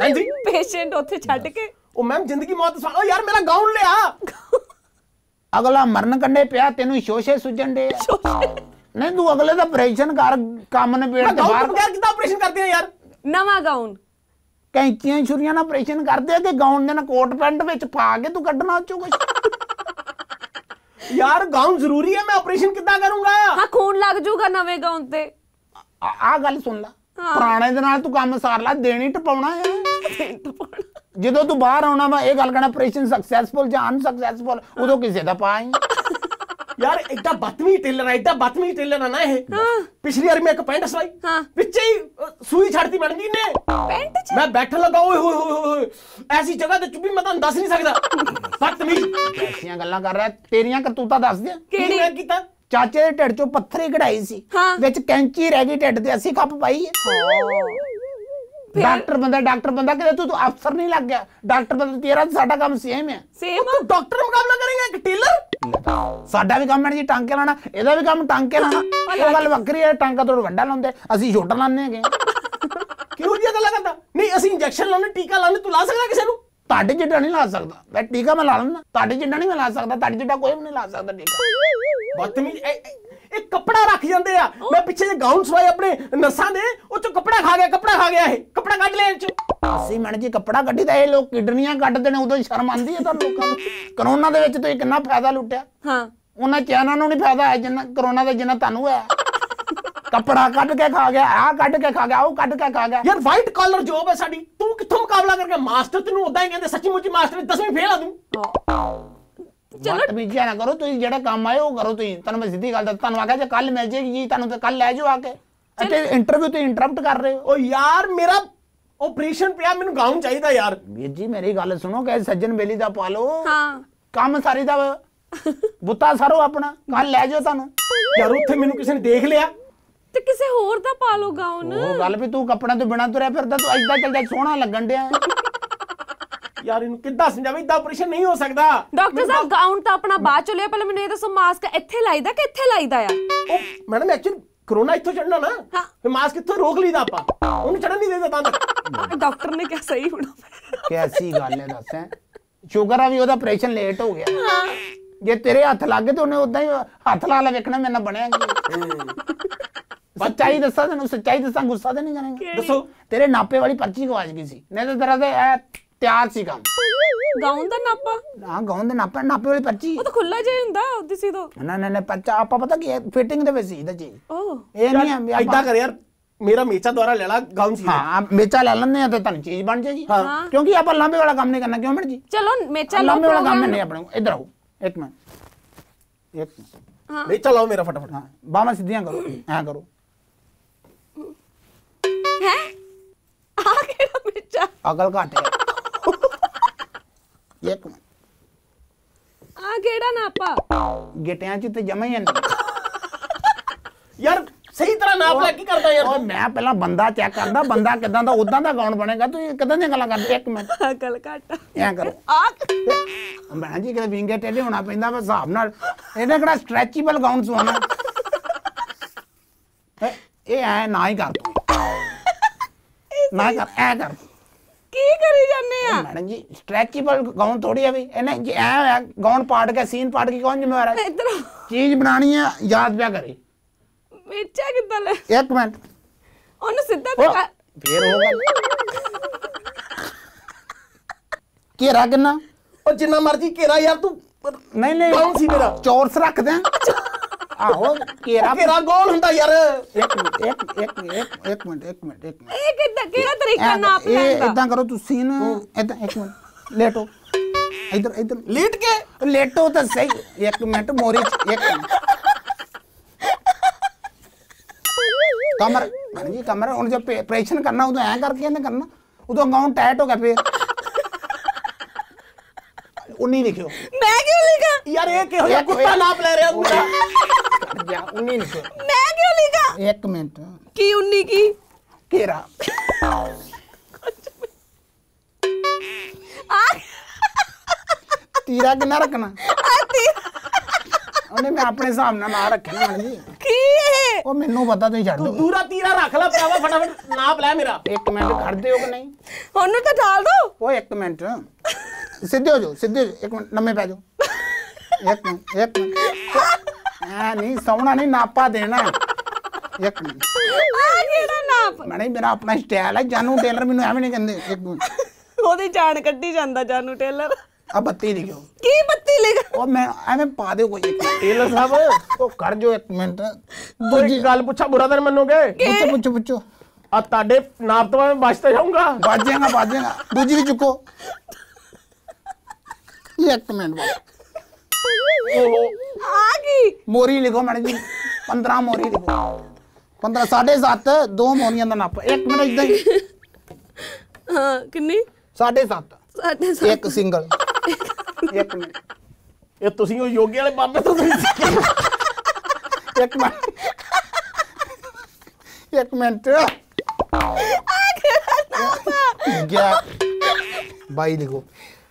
C: ਹਾਂਜੀ ਪੇਸ਼ੈਂਟ ਉੱਥੇ ਛੱਡ ਕੇ ਉਹ ਮੈਮ ਜ਼ਿੰਦਗੀ
B: ਮੌਤ ਸਾਲ ਉਹ ਯਾਰ ਮੇਰਾ ਗਾਊਨ ਲਿਆ ਅਗਲਾ ਮਰਨ ਕੰਡੇ ਪਿਆ ਤੈਨੂੰ ਸ਼ੋਸ਼ੇ ਸੁਜਣ ਦੇ ਨਹੀਂ ਤੂੰ ਅਗਲੇ ਦਾ ਆਪਰੇਸ਼ਨ ਕਰ ਕੰਮ ਨੇ ਬੇੜ ਤੇ ਬਾਹਰ ਕਰ ਕਿਦਾਂ ਆਪਰੇਸ਼ਨ ਕਰਦੇ ਆ ਯਾਰ ਨਵਾਂ ਗਾਊਨ ਕੈਂਚੀਆਂ ਛੁਰੀਆਂ ਨਾਲ ਆਪਰੇਸ਼ਨ ਕਰਦੇ ਆ ਤੇ ਗਾਊਨ ਦੇ ਨਾਲ ਕੋਟ ਪੈਂਟ ਵਿੱਚ ਪਾ ਕੇ ਤੂੰ ਕੱਢਣਾ ਚੋ ਕੁਝ ਯਾਰ ਗਾਉਂ ਜ਼ਰੂਰੀ ਹੈ ਮੈਂ ਆਪਰੇਸ਼ਨ ਕਿੱਦਾਂ ਕਰੂੰਗਾ ਹਾਂ ਖੂਨ ਲੱਗ ਜੂਗਾ ਨਵੇਂ ਗਾਉਂ ਤੇ ਆ ਗੱਲ ਸੁਣ ਲੈ ਪੁਰਾਣੇ ਦੇ ਨਾਲ ਤੂੰ ਕੰਮ ਸਾਰ ਲੈ ਦੇਣੀ ਟਪਾਉਣਾ ਹੈ ਜਦੋਂ ਤੂੰ ਬਾਹਰ ਆਉਣਾ ਵਾ ਇਹ ਗੱਲ ਕਹਣਾ ਆਪਰੇਸ਼ਨ ਸਕਸੈਸਫੁਲ ਜਾਂ ਅਨਸਕਸੈਸਫੁਲ ਉਦੋਂ ਕਿਸੇ ਦਾ ਪਾਈ ਯਾਰ ਐਡਾ
C: ਬਤਮੀ ਟੇਲਰ ਆ ਐਡਾ ਬਤਮੀ ਟੇਲਰ ਆ ਨਾ ਇਹ ਪਿਛਲੀ ਵਾਰ ਮੈਂ ਇੱਕ ਪੈਂਟ ਸਵਾਈ ਹਾਂ ਵਿੱਚ ਹੀ ਸੂਈ ਛੱਡਤੀ ਬਣ ਗਈ ਨੇ ਪੈਂਟ ਚ ਮੈਂ ਬੈਠ ਲਗਾ ਓਏ ਹੋਏ ਹੋਏ ਹੋਏ ਐਸੀ ਜਗ੍ਹਾ ਤੇ ਚੁੱਪੀ ਮੈਂ ਤੁਹਾਨੂੰ ਦੱਸ
B: ਨਹੀਂ ਸਕਦਾ ਬਤਮੀ ਐਸੀਆਂ ਗੱਲਾਂ ਕਰ ਰਿਹਾ ਤੇਰੀਆਂ ਕਰਤੂਤਾਂ ਦੱਸ ਦੇ ਕੀ ਮੈਂ ਕੀਤਾ ਚਾਚੇ ਦੇ ਢਿੱਡ ਚੋਂ ਪੱਥਰੀ ਕਢਾਈ ਸੀ ਵਿੱਚ ਕੈਂਚੀ ਰਹਿ ਗਈ ਢਿੱਡ ਤੇ ਅਸੀਂ ਖੱਪ ਪਾਈ ਹੈ ਡਾਕਟਰ ਬੰਦਾ ਡਾਕਟਰ ਬੰਦਾ ਕਿਤੇ ਤੂੰ ਤੂੰ ਅਫਸਰ ਨਹੀਂ ਲੱਗ ਗਿਆ ਡਾਕਟਰ ਬੰਦਾ ਤੇਰਾ ਸਾਡਾ ਕੰਮ ਸੇਮ ਹੈ ਸੇਮ ਤੂੰ ਡਾਕਟਰ ਮੁਕਾਬਲਾ ਕਰੇਗਾ ਇੱਕ ਟੇਲਰ ਸਾਡਾ ਵੀ ਕੰਮ ਹੈ ਜੀ ਟਾਂਕੇ ਲਾਣਾ ਇਹਦਾ ਵੀ ਕੰਮ ਟਾਂਕੇ ਲਾਣਾ ਉਹ ਗੱਲ ਵੱਖਰੀ ਹੈ ਟਾਂਕਾ ਤੋਂ ਵੱਡਾ ਲਾਉਂਦੇ ਅਸੀਂ ਛੋਟਾ ਲਾਉਂਦੇ ਹੈਗੇ ਕਿਉਂ ਜੀ ਗੱਲ ਕਰਦਾ ਨਹੀਂ ਅਸੀਂ ਇੰਜੈਕਸ਼ਨ ਲਾਉਣੇ ਟੀਕਾ ਲਾਉਣੇ ਤੂੰ ਲਾ ਸਕਦਾ ਕਿਸੇ ਨੂੰ ਤੁਹਾਡੇ ਜਿੱਡਾ ਨਹੀਂ ਲਾ ਸਕਦਾ ਮੈਂ ਟੀਕਾ ਮੈਂ ਲਾ ਲੈਣਾ ਤੁਹਾਡੇ ਜਿੱਡਾ ਨਹੀਂ ਮੈਂ ਲਾ ਸਕਦਾ ਤੁਹਾਡੇ ਜਿੱਡਾ ਕੋਈ ਵੀ ਨਹੀਂ ਲਾ ਸਕਦਾ ਟੀਕਾ ਬਦਤਮੀਜ਼ ਇਹ ਕਪੜਾ ਰੱਖ ਜਾਂਦੇ ਆ ਮੈਂ ਪਿੱਛੇ ਜੇ ਗਾਊਨ ਸਵਾਏ ਆਪਣੇ ਨਸਾਂ ਦੇ ਉਹ ਚ ਕਪੜਾ ਖਾ ਗਿਆ ਕਪੜਾ ਖਾ ਗਿਆ ਇਹ ਕਪੜਾ ਕੱਢ ਲੈ ਚ ਅਸੀਂ ਮਣ ਜੀ ਕਪੜਾ ਕੱਢੀ ਤਾਂ ਇਹ ਲੋਕ ਕਿਡਨੀਆਂ ਕੱਢਦੇ ਨੇ ਉਦੋਂ ਸ਼ਰਮ ਆਂਦੀ ਹੈ ਤਾਂ ਲੋਕਾਂ ਨੂੰ ਕਰੋਨਾ ਦੇ ਵਿੱਚ ਤੁਸੀਂ ਕਿੰਨਾ ਫਾਇਦਾ ਲੁੱਟਿਆ ਹਾਂ ਉਹਨਾਂ ਚੈਨਾਂ ਨੂੰ ਨਹੀਂ ਫਾਇਦਾ ਹੈ ਜਿੰਨਾ ਕਰੋਨਾ ਦਾ ਜਿੰਨਾ ਤੁਹਾਨੂੰ ਹੈ ਕਪੜਾ ਕੱਢ ਕੇ ਖਾ ਗਿਆ ਆ ਕੱਢ ਕੇ ਖਾ ਗਿਆ ਉਹ ਕੱਢ ਕੇ ਖਾ ਗਿਆ ਯਾਰ ਵਾਈਟ ਕਾਲਰ ਜੋਬ ਹੈ ਸਾਡੀ ਤੂੰ ਕਿੱਥੋਂ ਮੁਕਾਬਲਾ ਕਰਕੇ ਮਾਸਟਰ ਤੈਨੂੰ ਉਦਾਂ ਹੀ ਕਹਿੰਦੇ ਸੱਚੀ ਮੁੱਚੀ ਮਾਸਟਰ 10ਵੀਂ ਫੇਲ ਆ
A: ਤੂੰ
B: ਚਲੋ ਤਮੀਜ਼ਿਆ ਨਾ ਕਰੋ ਤੁਸੀਂ ਜਿਹੜਾ ਕੰਮ ਆਏ ਉਹ ਕਰੋ ਤੁਸੀਂ ਤੁਹਾਨੂੰ ਮੈਂ ਸਿੱਧੀ ਗੱਲ ਦੱਸ ਤੁਹਾਨੂੰ ਆਖਿਆ ਜੇ ਕੱਲ ਮਿਲ ਜੇਗੀ ਜੀ ਤੁਹਾਨੂੰ ਤੇ ਕੱਲ ਲੈ ਜਾਓ ਆ ਕੇ ਅਤੇ ਇੰਟਰਵਿਊ ਤੇ ਇੰਟਰਰਪਟ ਕਰ ਰਹੇ ਹੋ ਉਹ ਯਾਰ ਮੇਰਾ ਆਪਰੇਸ਼ਨ ਪਿਆ ਮੈਨੂੰ ਗਾਉਨ ਚਾਹੀਦਾ ਯਾਰ ਵੀਰ ਜੀ ਮੇਰੀ ਗੱਲ ਸੁਣੋ ਕਹੇ ਸੱਜਣ ਬੇਲੀ ਦਾ ਪਾ ਲਓ ਹਾਂ ਕੰਮ ਸਾਰੀ ਦਾ ਬੁੱਤਾ ਸਾਰੋ ਆਪਣਾ ਕੱਲ ਲੈ ਜਾਓ ਤੁਹਾਨੂੰ ਯਾਰ ਉੱਥੇ ਮੈਨੂੰ ਕਿਸੇ ਨੇ ਦੇਖ ਲਿਆ ਤੇ ਕਿਸੇ ਹੋਰ ਦਾ ਪਾ ਲਓ ਗਾਉਨ ਉਹ ਗੱਲ ਵੀ ਤੂੰ ਕੱਪੜਾ ਤੋਂ ਬਿਨਾ ਤੁਰਿਆ ਫਿਰਦਾ ਤੂੰ ਐਦਾਂ ਚੱਲਦਾ ਸੋਹਣਾ ਲੱਗਣ ਡਿਆ ਯਾਰ ਇਹਨੂੰ ਕਿੱਦਾਂ ਸਮਝਾਵਾਂ
A: ਇਦਾਂ ਆਪਰੇਸ਼ਨ ਨਹੀਂ ਹੋ ਸਕਦਾ ਡਾਕਟਰ ਸਾਹਿਬ ਗਾਊਨ ਤਾਂ ਆਪਣਾ ਬਾਅਦ ਚ ਲਿਆ ਪਹਿਲਾਂ ਮੈਨੂੰ ਇਹ ਦੱਸੋ ਮਾਸਕ ਇੱਥੇ ਲਾਈਦਾ ਕਿ ਇੱਥੇ ਲਾਈਦਾ ਆ ਉਹ ਮੈਡਮ ਐਕਚੁਅਲ ਕਰੋਨਾ ਇੱਥੋਂ ਚੜਨਾ ਨਾ ਫਿਰ ਮਾਸਕ ਇੱਥੋਂ ਰੋਕ ਲਈਦਾ ਆਪਾਂ
B: ਉਹਨੂੰ ਚੜਨ ਨਹੀਂ ਦੇਦਾ ਤਾਂ ਡਾਕਟਰ ਨੇ ਕਿਹਾ ਸਹੀ ਹੋਣਾ ਕੈਸੀ ਗੱਲ ਹੈ ਦੱਸ ਹੈ ਸ਼ੂਗਰ ਆ ਵੀ ਉਹਦਾ ਆਪਰੇਸ਼ਨ ਲੇਟ ਹੋ ਗਿਆ ਜੇ ਤੇਰੇ ਹੱਥ ਲੱਗ ਗਏ ਤੇ ਉਹਨੇ ਉਦਾਂ ਹੀ ਹੱਥ ਲਾ ਲੈ ਵੇਖਣਾ ਮੇਰੇ ਨਾਲ ਬਣਿਆ ਕੀ ਸੱਚਾਈ ਦੱਸਾਂ ਤੈਨੂੰ ਸੱਚਾਈ ਦੱਸਾਂ ਗੁੱਸਾ ਤੇ ਨਹੀਂ ਕਰੇਗਾ ਦੱਸੋ ਤੇਰੇ ਨਾਪੇ ਵਾਲੀ ਪਰਚੀ ਗਵਾਚ ਗਈ ਸੀ ਨਹੀਂ ਤਾਂ ਤੇਰਾ ਤੇ ਤਿਆਰ ਸੀ ਕੰਮ ਗਾਉਣ ਦਾ ਨਾਪਾ ਨਾ ਗਾਉਣ ਦਾ ਨਾਪਾ ਨਾਪੇ ਵਾਲੀ ਪਰਚੀ ਉਹ ਤਾਂ ਖੁੱਲਾ ਜਿਹਾ ਹੁੰਦਾ ਉਹਦੀ ਸੀ ਤੋਂ ਨਾ ਨਾ ਨਾ ਪਰਚਾ ਆਪਾਂ ਪਤਾ ਕੀ ਫਿਟਿੰਗ ਦੇ ਵਿੱਚ ਸੀ ਇਹਦਾ ਜੀ
A: ਉਹ ਇਹ ਨਹੀਂ ਆ ਇਦਾਂ ਕਰ ਯਾਰ
B: ਮੇਰਾ ਮੇਚਾ ਦੁਆਰਾ ਲੈਣਾ ਗਾਉਂ ਸੀ ਹਾਂ ਮੇਚਾ ਲੈ ਲੈਣੇ ਆ ਤੇ ਤੁਹਾਨੂੰ ਚੀਜ਼ ਬਣ ਜੀ ਹਾਂ ਕਿਉਂਕਿ ਆਪਾਂ ਲਾਂਬੇ ਵਾਲਾ ਕੰਮ ਨਹੀਂ ਕਰਨਾ ਕਿਉਂ ਮੈਡਮ ਜੀ
A: ਚਲੋ ਮੇਚਾ ਲਾਂਬੇ ਵਾਲਾ ਕੰਮ ਨਹੀਂ ਆਪਣੇ
B: ਇੱਧਰ ਆਓ ਇੱਕ ਮਿੰਟ ਇੱਕ ਮਿੰਟ ਮੇਚਾ ਲਾਓ ਮੇਰਾ ਫਟਾਫਟ ਹਾਂ ਬਾਹਾਂ ਸਿੱਧੀਆਂ ਕਰੋ ਐ ਕਰੋ
A: ਹੈ ਆ
B: ਕੇ ਮੇਚਾ ਅਗਲ ਘਾਟੇ ਇੱਕ
A: ਆ ਕਿਹੜਾ ਨਾਪਾ
B: ਗਿਟਿਆਂ 'ਚ ਤੇ ਜਮਾ ਹੀ ਨਹੀਂ ਯਾਰ ਸਹੀ ਤਰ੍ਹਾਂ ਨਾਪ ਲੈ ਕੀ ਕਰਦਾ ਯਾਰ ਉਹ ਮੈਂ ਪਹਿਲਾਂ ਬੰਦਾ ਚੈੱਕ ਕਰਦਾ ਬੰਦਾ ਕਿਦਾਂ ਦਾ ਉਦਾਂ ਦਾ ਗਾਉਣ ਬਣੇਗਾ ਤੂੰ ਕਿਦਾਂ ਦੀਆਂ ਗੱਲਾਂ ਕਰਦਾ ਇੱਕ ਮਿੰਟ ਗੱਲ ਘਟ ਐਂ ਕਰੋ ਆ ਮੈਂ ਜੀ ਕਿਤੇ ਵਿੰਗੇ ਟੇਢੇ ਹੋਣਾ ਪੈਂਦਾ ਮੈਂ ਹਿਸਾਬ ਨਾਲ ਇਹਨੇ ਕਿਹੜਾ ਸਟ੍ਰੈਚੇਬਲ ਗਾਉਣ ਸੁਣਾ ਇਹ ਐ ਨਾ ਹੀ ਕਰ ਤੂੰ ਨਾ ਕਰ ਐ ਕਰ ਨਹੀਂ ਮੈਡਮ ਜੀ ਸਟ੍ਰੈਚੇਬਲ ਗਾਉਣ ਥੋੜੀ ਆ ਵੀ ਇਹਨੇ ਜੀ ਐ ਹੋਇਆ ਗਾਉਣ ਪਾੜ ਕੇ ਸੀਨ ਪਾੜ ਕੇ ਕੌਣ ਜ਼ਿੰਮੇਵਾਰ ਹੈ ਇਧਰੋਂ ਚੀਜ਼ ਬਣਾਣੀ ਆ ਯਾਦ ਪਿਆ ਕਰੇ ਮਿੱਚਾ ਕਿੱਦਾਂ ਲੈ ਇੱਕ ਮਿੰਟ ਉਹਨੂੰ ਸਿੱਧਾ ਦਿਖਾ ਫੇਰ ਹੋਗਾ ਕੀ ਰਗਨਾ ਉਹ ਜਿੰਨਾ ਮਰਜ਼ੀ ਕੇਰਾ ਯਾਰ ਤੂੰ ਨਹੀਂ ਨਹੀਂ ਕੌਣ ਮੇਰਾ ਚੌਰਸ ਰੱਖ ਦੇ ਆ ਆਹੋ ਕੇਰਾ ਕੇਰਾ ਗੋਲ ਹੁੰਦਾ ਯਾਰ ਇੱਕ ਮਿੰਟ ਇੱਕ ਇੱਕ ਮਿੰਟ ਇੱਕ ਮਿੰਟ ਇੱਕ ਮਿੰਟ ਇੱਕ ਮਿੰਟ
A: ਇਹ ਕਿਦਾਂ ਕਿਹੜਾ ਤਰੀਕਾ ਨਾ ਲੈਣ ਦਾ ਇਦਾਂ
B: ਕਰੋ ਤੁਸੀਂ ਨਾ ਇਦਾਂ ਇੱਕ ਮਿੰਟ ਲੇਟੋ ਇਧਰ ਇਧਰ ਲੇਟ ਕੇ ਲੇਟੋ ਤਾਂ ਸਹੀ ਇੱਕ ਮਿੰਟ ਮੋਰੀ ਇੱਕ ਕਮਰ ਜੀ ਕਮਰ ਹੁਣ ਜੇ ਪ੍ਰੈਸ਼ਨ ਕਰਨਾ ਉਦੋਂ ਐ ਕਰਕੇ ਇਹਨੇ ਕਰਨਾ ਉਦੋਂ ਗਾਉਂ ਟਾਈਟ ਹੋ ਗਿਆ ਫੇਰ 19 ਲਿਖਿਓ
A: ਮੈਂ ਕਿਉਂ ਲਿਖਾਂ ਯਾਰ ਇਹ ਕਿਹੋ ਜਿਹਾ ਕੁੱਤਾ ਨਾਪ ਲੈ ਰਿਹਾ ਮੇਰਾ
B: ਯਾ 19 ਲਿਖਿਓ
A: ਮੈਂ ਕਿਉਂ ਲਿਖਾਂ ਇੱਕ ਮਿੰਟ ਕੀ 19 ਕੀ ਕੇਰਾ
B: ਆ ਤੀਰਾ ਕਿੰਨਾ ਰੱਖਣਾ ਉਹਨੇ ਮੈਂ ਆਪਣੇ ਹਿਸਾਬ ਨਾਲ ਨਾ ਰੱਖਣਾ ਜੀ ਕੀ ਇਹ ਉਹ ਮੈਨੂੰ ਪਤਾ ਤੇ ਛੱਡ ਦੋ ਦੂਰਾ ਤੀਰਾ ਰੱਖ ਲੈ ਭਰਾਵਾ ਫਟਾਫਟ ਨਾਪ ਲੈ ਮੇਰਾ ਇੱਕ ਮਿੰਟ ਖੜਦੇ ਹੋ ਕਿ ਨਹੀਂ ਉਹਨੂੰ ਤਾਂ ਢਾਲ ਦੋ ਓਏ ਇੱਕ ਮਿੰਟ ਸਿੱਧੇ ਹੋ ਜਾਓ ਸਿੱਧੇ ਇੱਕ ਮਿੰਟ ਨੰਮੇ ਪੈ ਜਾਓ ਇੱਕ ਮਿੰਟ ਇੱਕ ਮਿੰਟ ਆ ਨਹੀਂ ਸੌਣਾ ਨਹੀਂ ਨਾਪਾ ਦੇਣਾ ਇੱਕ ਮਿੰਟ
A: ਆ ਕਿਹੜਾ ਨਾਪ
B: ਨਹੀਂ ਮੇਰਾ ਆਪਣਾ ਸਟਾਈਲ ਹੈ ਜਾਨੂ ਟੇਲਰ ਮੈਨੂੰ ਐਵੇਂ ਨਹੀਂ ਕਹਿੰਦੇ ਇੱਕ ਮਿੰਟ
A: ਉਹਦੀ ਜਾਨ ਕੱਢੀ ਜਾਂਦਾ ਜਾਨੂ ਟੇਲਰ ਆ ਬੱਤੀ ਕਿਉਂ ਕੀ ਬੱਤੀ
B: ਲੇਗਾ ਉਹ ਮੈਂ ਐਵੇਂ ਪਾ ਦੇ ਕੋਈ ਟੇਲਰ ਸਾਹਿਬ ਉਹ ਕਰ ਜੋ ਇੱਕ ਮਿੰਟ ਦੂਜੀ ਗੱਲ ਪੁੱਛਾ ਬੁਰਾ ਤਾਂ ਨੀ ਮੰਨੋਗੇ ਪੁੱਛੋ ਪੁੱਛੋ ਪੁੱਛੋ ਆ ਤੁਹਾਡੇ ਨਾਪ ਤੋਂ ਮੈਂ ਬਚਦਾ ਜਾਊਂਗਾ ਬਾਜੇਗਾ ਬਾਜੇਗਾ ਦੂਜੀ ਵੀ ਚੁੱਕੋ ਇੱਕ ਮਿੰਟ
A: ਉਹ ਆ ਗਈ
B: ਮੋਰੀ ਲਿਖੋ ਮੈਡਮ ਜੀ 15 ਮੋਰੀ ਲਿਖੋ 15 7.5 ਦੋ ਮੋਰੀਆਂ ਦਾ ਨਾਪ ਇੱਕ ਮਿੰਟ ਇਦਾਂ ਹੀ ਹਾਂ ਕਿੰਨੀ 7.5 7.5 ਇੱਕ ਸਿੰਗਲ ਇੱਕ ਮਿੰਟ ਇਹ ਤੁਸੀਂ ਉਹ ਯੋਗੀ ਵਾਲੇ ਬਾਬੇ ਤੋਂ ਤੁਸੀਂ ਇੱਕ ਮਿੰਟ ਇੱਕ ਮਿੰਟ ਆ ਗਿਆ ਨਾਪ ਗਿਆ ਬਾਈ ਲਿਖੋ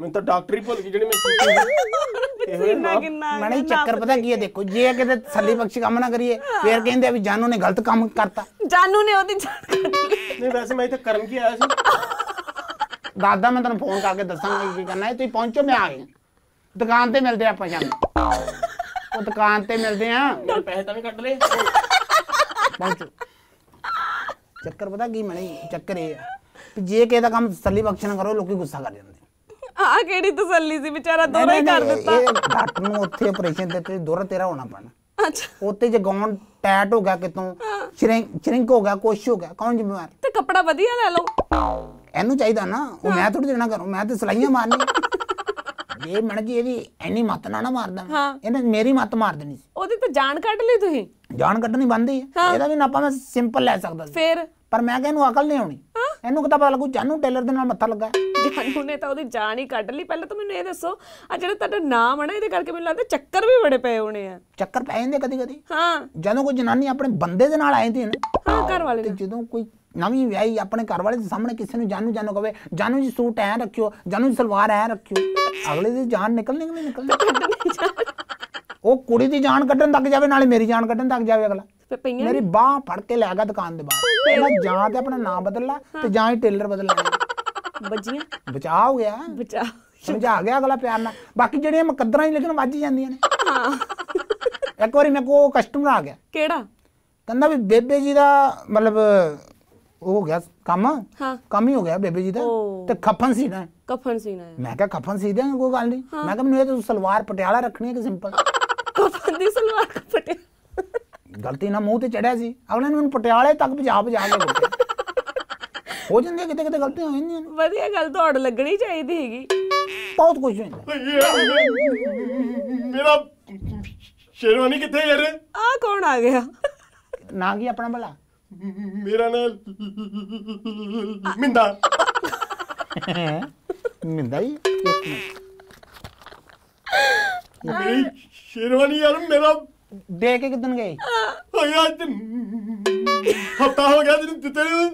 B: ਮੈਂ ਤਾਂ ਡਾਕਟਰੀ ਭੁੱਲ ਗਈ ਜਿਹੜੀ ਮੈਂ ਕੀਤੀ ਸੀ ਕਿੰਨਾ ਮੈਂ ਨਹੀਂ ਚੱਕਰ ਪਤਾ ਕੀ ਹੈ ਦੇਖੋ ਜੇ ਕਿਤੇ ਸੱਲੀ ਬਖਸ਼ੀ ਕੰਮ ਨਾ ਕਰੀਏ ਫੇਰ ਕਹਿੰਦੇ ਆ ਵੀ ਜਾਨੂ ਨੇ ਗਲਤ ਕੰਮ ਕਰਤਾ ਜਾਨੂ ਨੇ ਉਹਦੀ ਨਹੀਂ ਵੈਸੇ ਮੈਂ ਇੱਥੇ ਕਰਨ ਕੀ ਆਇਆ ਸੀ ਦਾਦਾ ਮੈਂ ਤੁਹਾਨੂੰ ਫੋਨ ਕਰਕੇ ਦੱਸਾਂਗਾ ਕੀ ਕਰਨਾ ਹੈ ਤੁਸੀਂ ਪਹੁੰਚੋ ਮੈਂ ਆ ਗਿਆ ਦੁਕਾਨ ਤੇ ਮਿਲਦੇ ਆਪਾਂ ਸ਼ਾਮ ਉਹ ਦੁਕਾਨ ਤੇ ਮਿਲਦੇ ਆ ਪੈਸੇ ਤਾਂ ਵੀ ਕੱਢ ਲੈ ਪਹੁੰਚੋ ਚੱਕਰ ਪਤਾ ਕੀ ਮਣੀ ਚੱਕਰ ਇਹ ਆ ਜੇ ਕਿਸੇ ਦਾ ਕੰਮ ਸੱਲੀ ਬਖਸ਼ਣ ਕਰੋ ਲੋਕੀ ਗੁੱਸਾ ਕਰ ਜਾਂਦੇ
A: ਆ ਕਿਹੜੀ ਤਸੱਲੀ ਸੀ ਵਿਚਾਰਾ ਦੋਰਾ ਹੀ ਕਰ ਦਿੱਤਾ ਇਹ ਡਾਕਟਰ
B: ਨੂੰ ਉੱਥੇ ਆਪਰੇਸ਼ਨ ਤੇ ਤੇ ਦੋਰਾ ਤੇਰਾ ਹੋਣਾ ਪੈਣਾ ਅੱਛਾ ਉੱਤੇ ਜੇ ਗੌਣ ਟੈਟ ਹੋ ਗਿਆ ਕਿਤੋਂ ਸ਼੍ਰਿੰਕ ਸ਼੍ਰਿੰਕ ਹੋ ਗਿਆ ਕੁਛ ਹੋ ਗਿਆ ਕੌਣ ਜ਼ਿੰਮੇਵਾਰ
A: ਤੇ ਕੱਪੜਾ ਵਧੀਆ ਲੈ ਲਓ
B: ਇਹਨੂੰ ਚਾਹੀਦਾ ਨਾ ਉਹ ਮੈਂ ਥੋੜੀ ਦੇਣਾ ਕਰੂੰ ਮੈਂ ਤੇ ਸਲਾਈਆਂ ਮਾਰਨੀ ਇਹ ਮਣ ਜੀ ਇਹਦੀ ਐਨੀ ਮੱਤ ਨਾ ਨਾ ਮਾਰਦਾ ਇਹਨੇ ਮੇਰੀ ਮੱਤ ਮਾਰ ਦੇਣੀ ਸੀ ਉਹਦੀ ਤਾਂ ਜਾਨ ਕੱਢ ਲਈ ਤੁਸੀਂ ਜਾਨ ਕੱਢਣੀ ਬੰਦੀ ਇਹਦਾ ਵੀ
A: ਨਾਪਾ ਮੈਂ ਸਿੰਪਲ ਲੈ ਸਕਦਾ ਸੀ ਫਿਰ ਪਰ
B: ਮੈਂ ਕਹਿੰਨੂੰ ਅਕਲ ਨਹੀਂ ਆਉਣੀ ਇਹਨੂੰ ਕਿਤਾ ਪਤਾ ਲੱਗੂ ਜਾਨੂ ਟੇਲਰ ਦੇ ਨਾਲ ਮੱਥਾ
A: ਲੱਗਾ ਜਾਨੂ ਨੇ ਤਾਂ ਉਹਦੀ ਜਾਨ ਹੀ ਕੱਢ ਲਈ ਪਹਿਲਾਂ ਤਾਂ ਮੈਨੂੰ ਇਹ ਦੱਸੋ ਆ ਜਿਹੜਾ ਤੁਹਾਡਾ ਨਾਮ ਹੈ ਨਾ ਇਹਦੇ ਕਰਕੇ ਮੈਨੂੰ ਲੱਗਦਾ ਚੱਕਰ ਵੀ ਬੜੇ ਪਏ ਹੋਣੇ ਆ
B: ਚੱਕਰ ਪੈ ਜਾਂਦੇ ਕਦੀ ਕਦੀ ਹਾਂ ਜਦੋਂ ਕੋਈ ਜਨਾਨੀ ਆਪਣੇ ਬੰਦੇ ਦੇ ਨਾਲ ਆਏ ਹੈ ਨਾ ਹਾਂ ਘਰ ਵਾਲੇ ਤੇ ਜਦੋਂ ਕੋਈ ਨਵੀਂ ਵਿਆਹੀ ਆਪਣੇ ਘਰ ਵਾਲੇ ਦੇ ਸਾਹਮਣੇ ਕਿਸੇ ਨੂੰ ਜਾਨੂ ਜਾਨੂ ਕਵੇ ਜਾਨੂ ਜੀ ਸੂਟ ਐ ਰੱਖਿਓ ਜਾਨੂ ਜੀ ਸਲਵਾਰ ਐ ਰੱਖਿਓ ਅਗਲੇ ਦੀ ਜਾਨ ਨਿਕਲਣੀ ਨਹੀਂ ਨਿਕਲਣੀ ਉਹ ਕੁੜੀ ਦੀ ਜਾਨ ਕੱਢਣ ਤੱਕ ਜਾਵੇ ਨਾਲੇ ਮੇਰੀ ਜਾਨ ਕੱਢਣ ਤੱਕ ਜਾਵੇ ਅਗਲਾ ਮੇਰੀ ਬਾਹ ਫੜ ਕੇ ਲੈ ਗਿਆ ਦੁਕਾਨ ਦੇ ਬਾਹਰ ਇਹਨਾਂ ਜਾਂ ਤੇ ਆਪਣਾ ਨਾਮ ਬਦਲ ਲਾ ਤੇ ਜਾਂ ਹੀ ਟੇਲਰ ਬਦਲ ਲਾ ਵੱਜੀਆਂ ਬਚਾ ਹੋ ਗਿਆ ਬਚਾ ਸਮਝਾ ਗਿਆ ਅਗਲਾ ਪਿਆਰ ਨਾਲ ਬਾਕੀ ਜਿਹੜੀਆਂ ਮੁਕੱਦਰਾਂ ਹੀ ਲੇਕਿਨ ਵੱਜ ਜਾਂਦੀਆਂ ਨੇ ਹਾਂ ਇੱਕ ਵਾਰੀ ਮੈਂ ਕੋ ਕਸਟਮਰ ਆ ਗਿਆ ਕਿਹੜਾ ਕਹਿੰਦਾ ਵੀ ਬੇਬੇ ਜੀ ਦਾ ਮਤਲਬ ਉਹ ਹੋ ਗਿਆ ਕੰਮ ਹਾਂ ਕੰਮ ਹੀ ਹੋ ਗਿਆ ਬੇਬੇ ਜੀ ਦਾ ਤੇ ਖਫਨ ਸੀ ਨਾ ਕਫਨ ਸੀ ਨਾ ਮੈਂ ਕਿਹਾ ਖਫਨ ਸੀ ਦੇ ਕੋਈ ਗੱਲ ਨਹੀਂ ਮੈਂ ਕਿਹਾ ਮੈਨੂੰ ਇਹ ਤਾਂ ਸਲਵਾਰ ਪਟਿਆਲਾ ਰੱਖਣੀ ਹੈ ਕਿ ਸਿੰਪਲ ਕਫਨ ਦੀ ਸਲਵਾਰ ਪਟਿਆਲਾ ਗਲਤੀ ਨਾਲ ਮੂੰਹ ਤੇ ਚੜਿਆ ਸੀ ਅਗਲੇ ਨੇ ਮੈਨੂੰ ਪਟਿਆਲੇ ਤੱਕ ਪੰਜਾਬ ਜਾ ਕੇ ਹੋ ਜਾਂਦੀਆਂ ਕਿਤੇ ਕਿਤੇ ਗਲਤੀਆਂ ਹੋ ਜਾਂਦੀਆਂ ਨੇ। ਵਧੀਆ ਗੱਲ ਦੌੜ ਲੱਗਣੀ ਚਾਹੀਦੀ ਹੈਗੀ ਬਹੁਤ ਕੁਝ ਹੋ
C: ਮੇਰਾ ਸ਼ੇਰਵਾਨੀ ਕਿੱਥੇ ਯਾਰ ਆ ਕੌਣ ਆ ਗਿਆ ਨਾ ਕੀ ਆਪਣਾ ਭਲਾ ਮੇਰਾ ਨਾਮ ਮਿੰਦਾ ਮਿੰਦਾ ਹੀ ਮੇਰੀ ਸ਼ੇਰਵਾਨੀ ਯਾਰ ਮੇਰਾ ਦੇ ਕੇ ਕਿਦਨ ਗਏ ਹੋਇਆ ਅੱਜ ਹਫਤਾ ਹੋ ਗਿਆ ਤੈਨੂੰ ਦਿੱਤੇ ਨੂੰ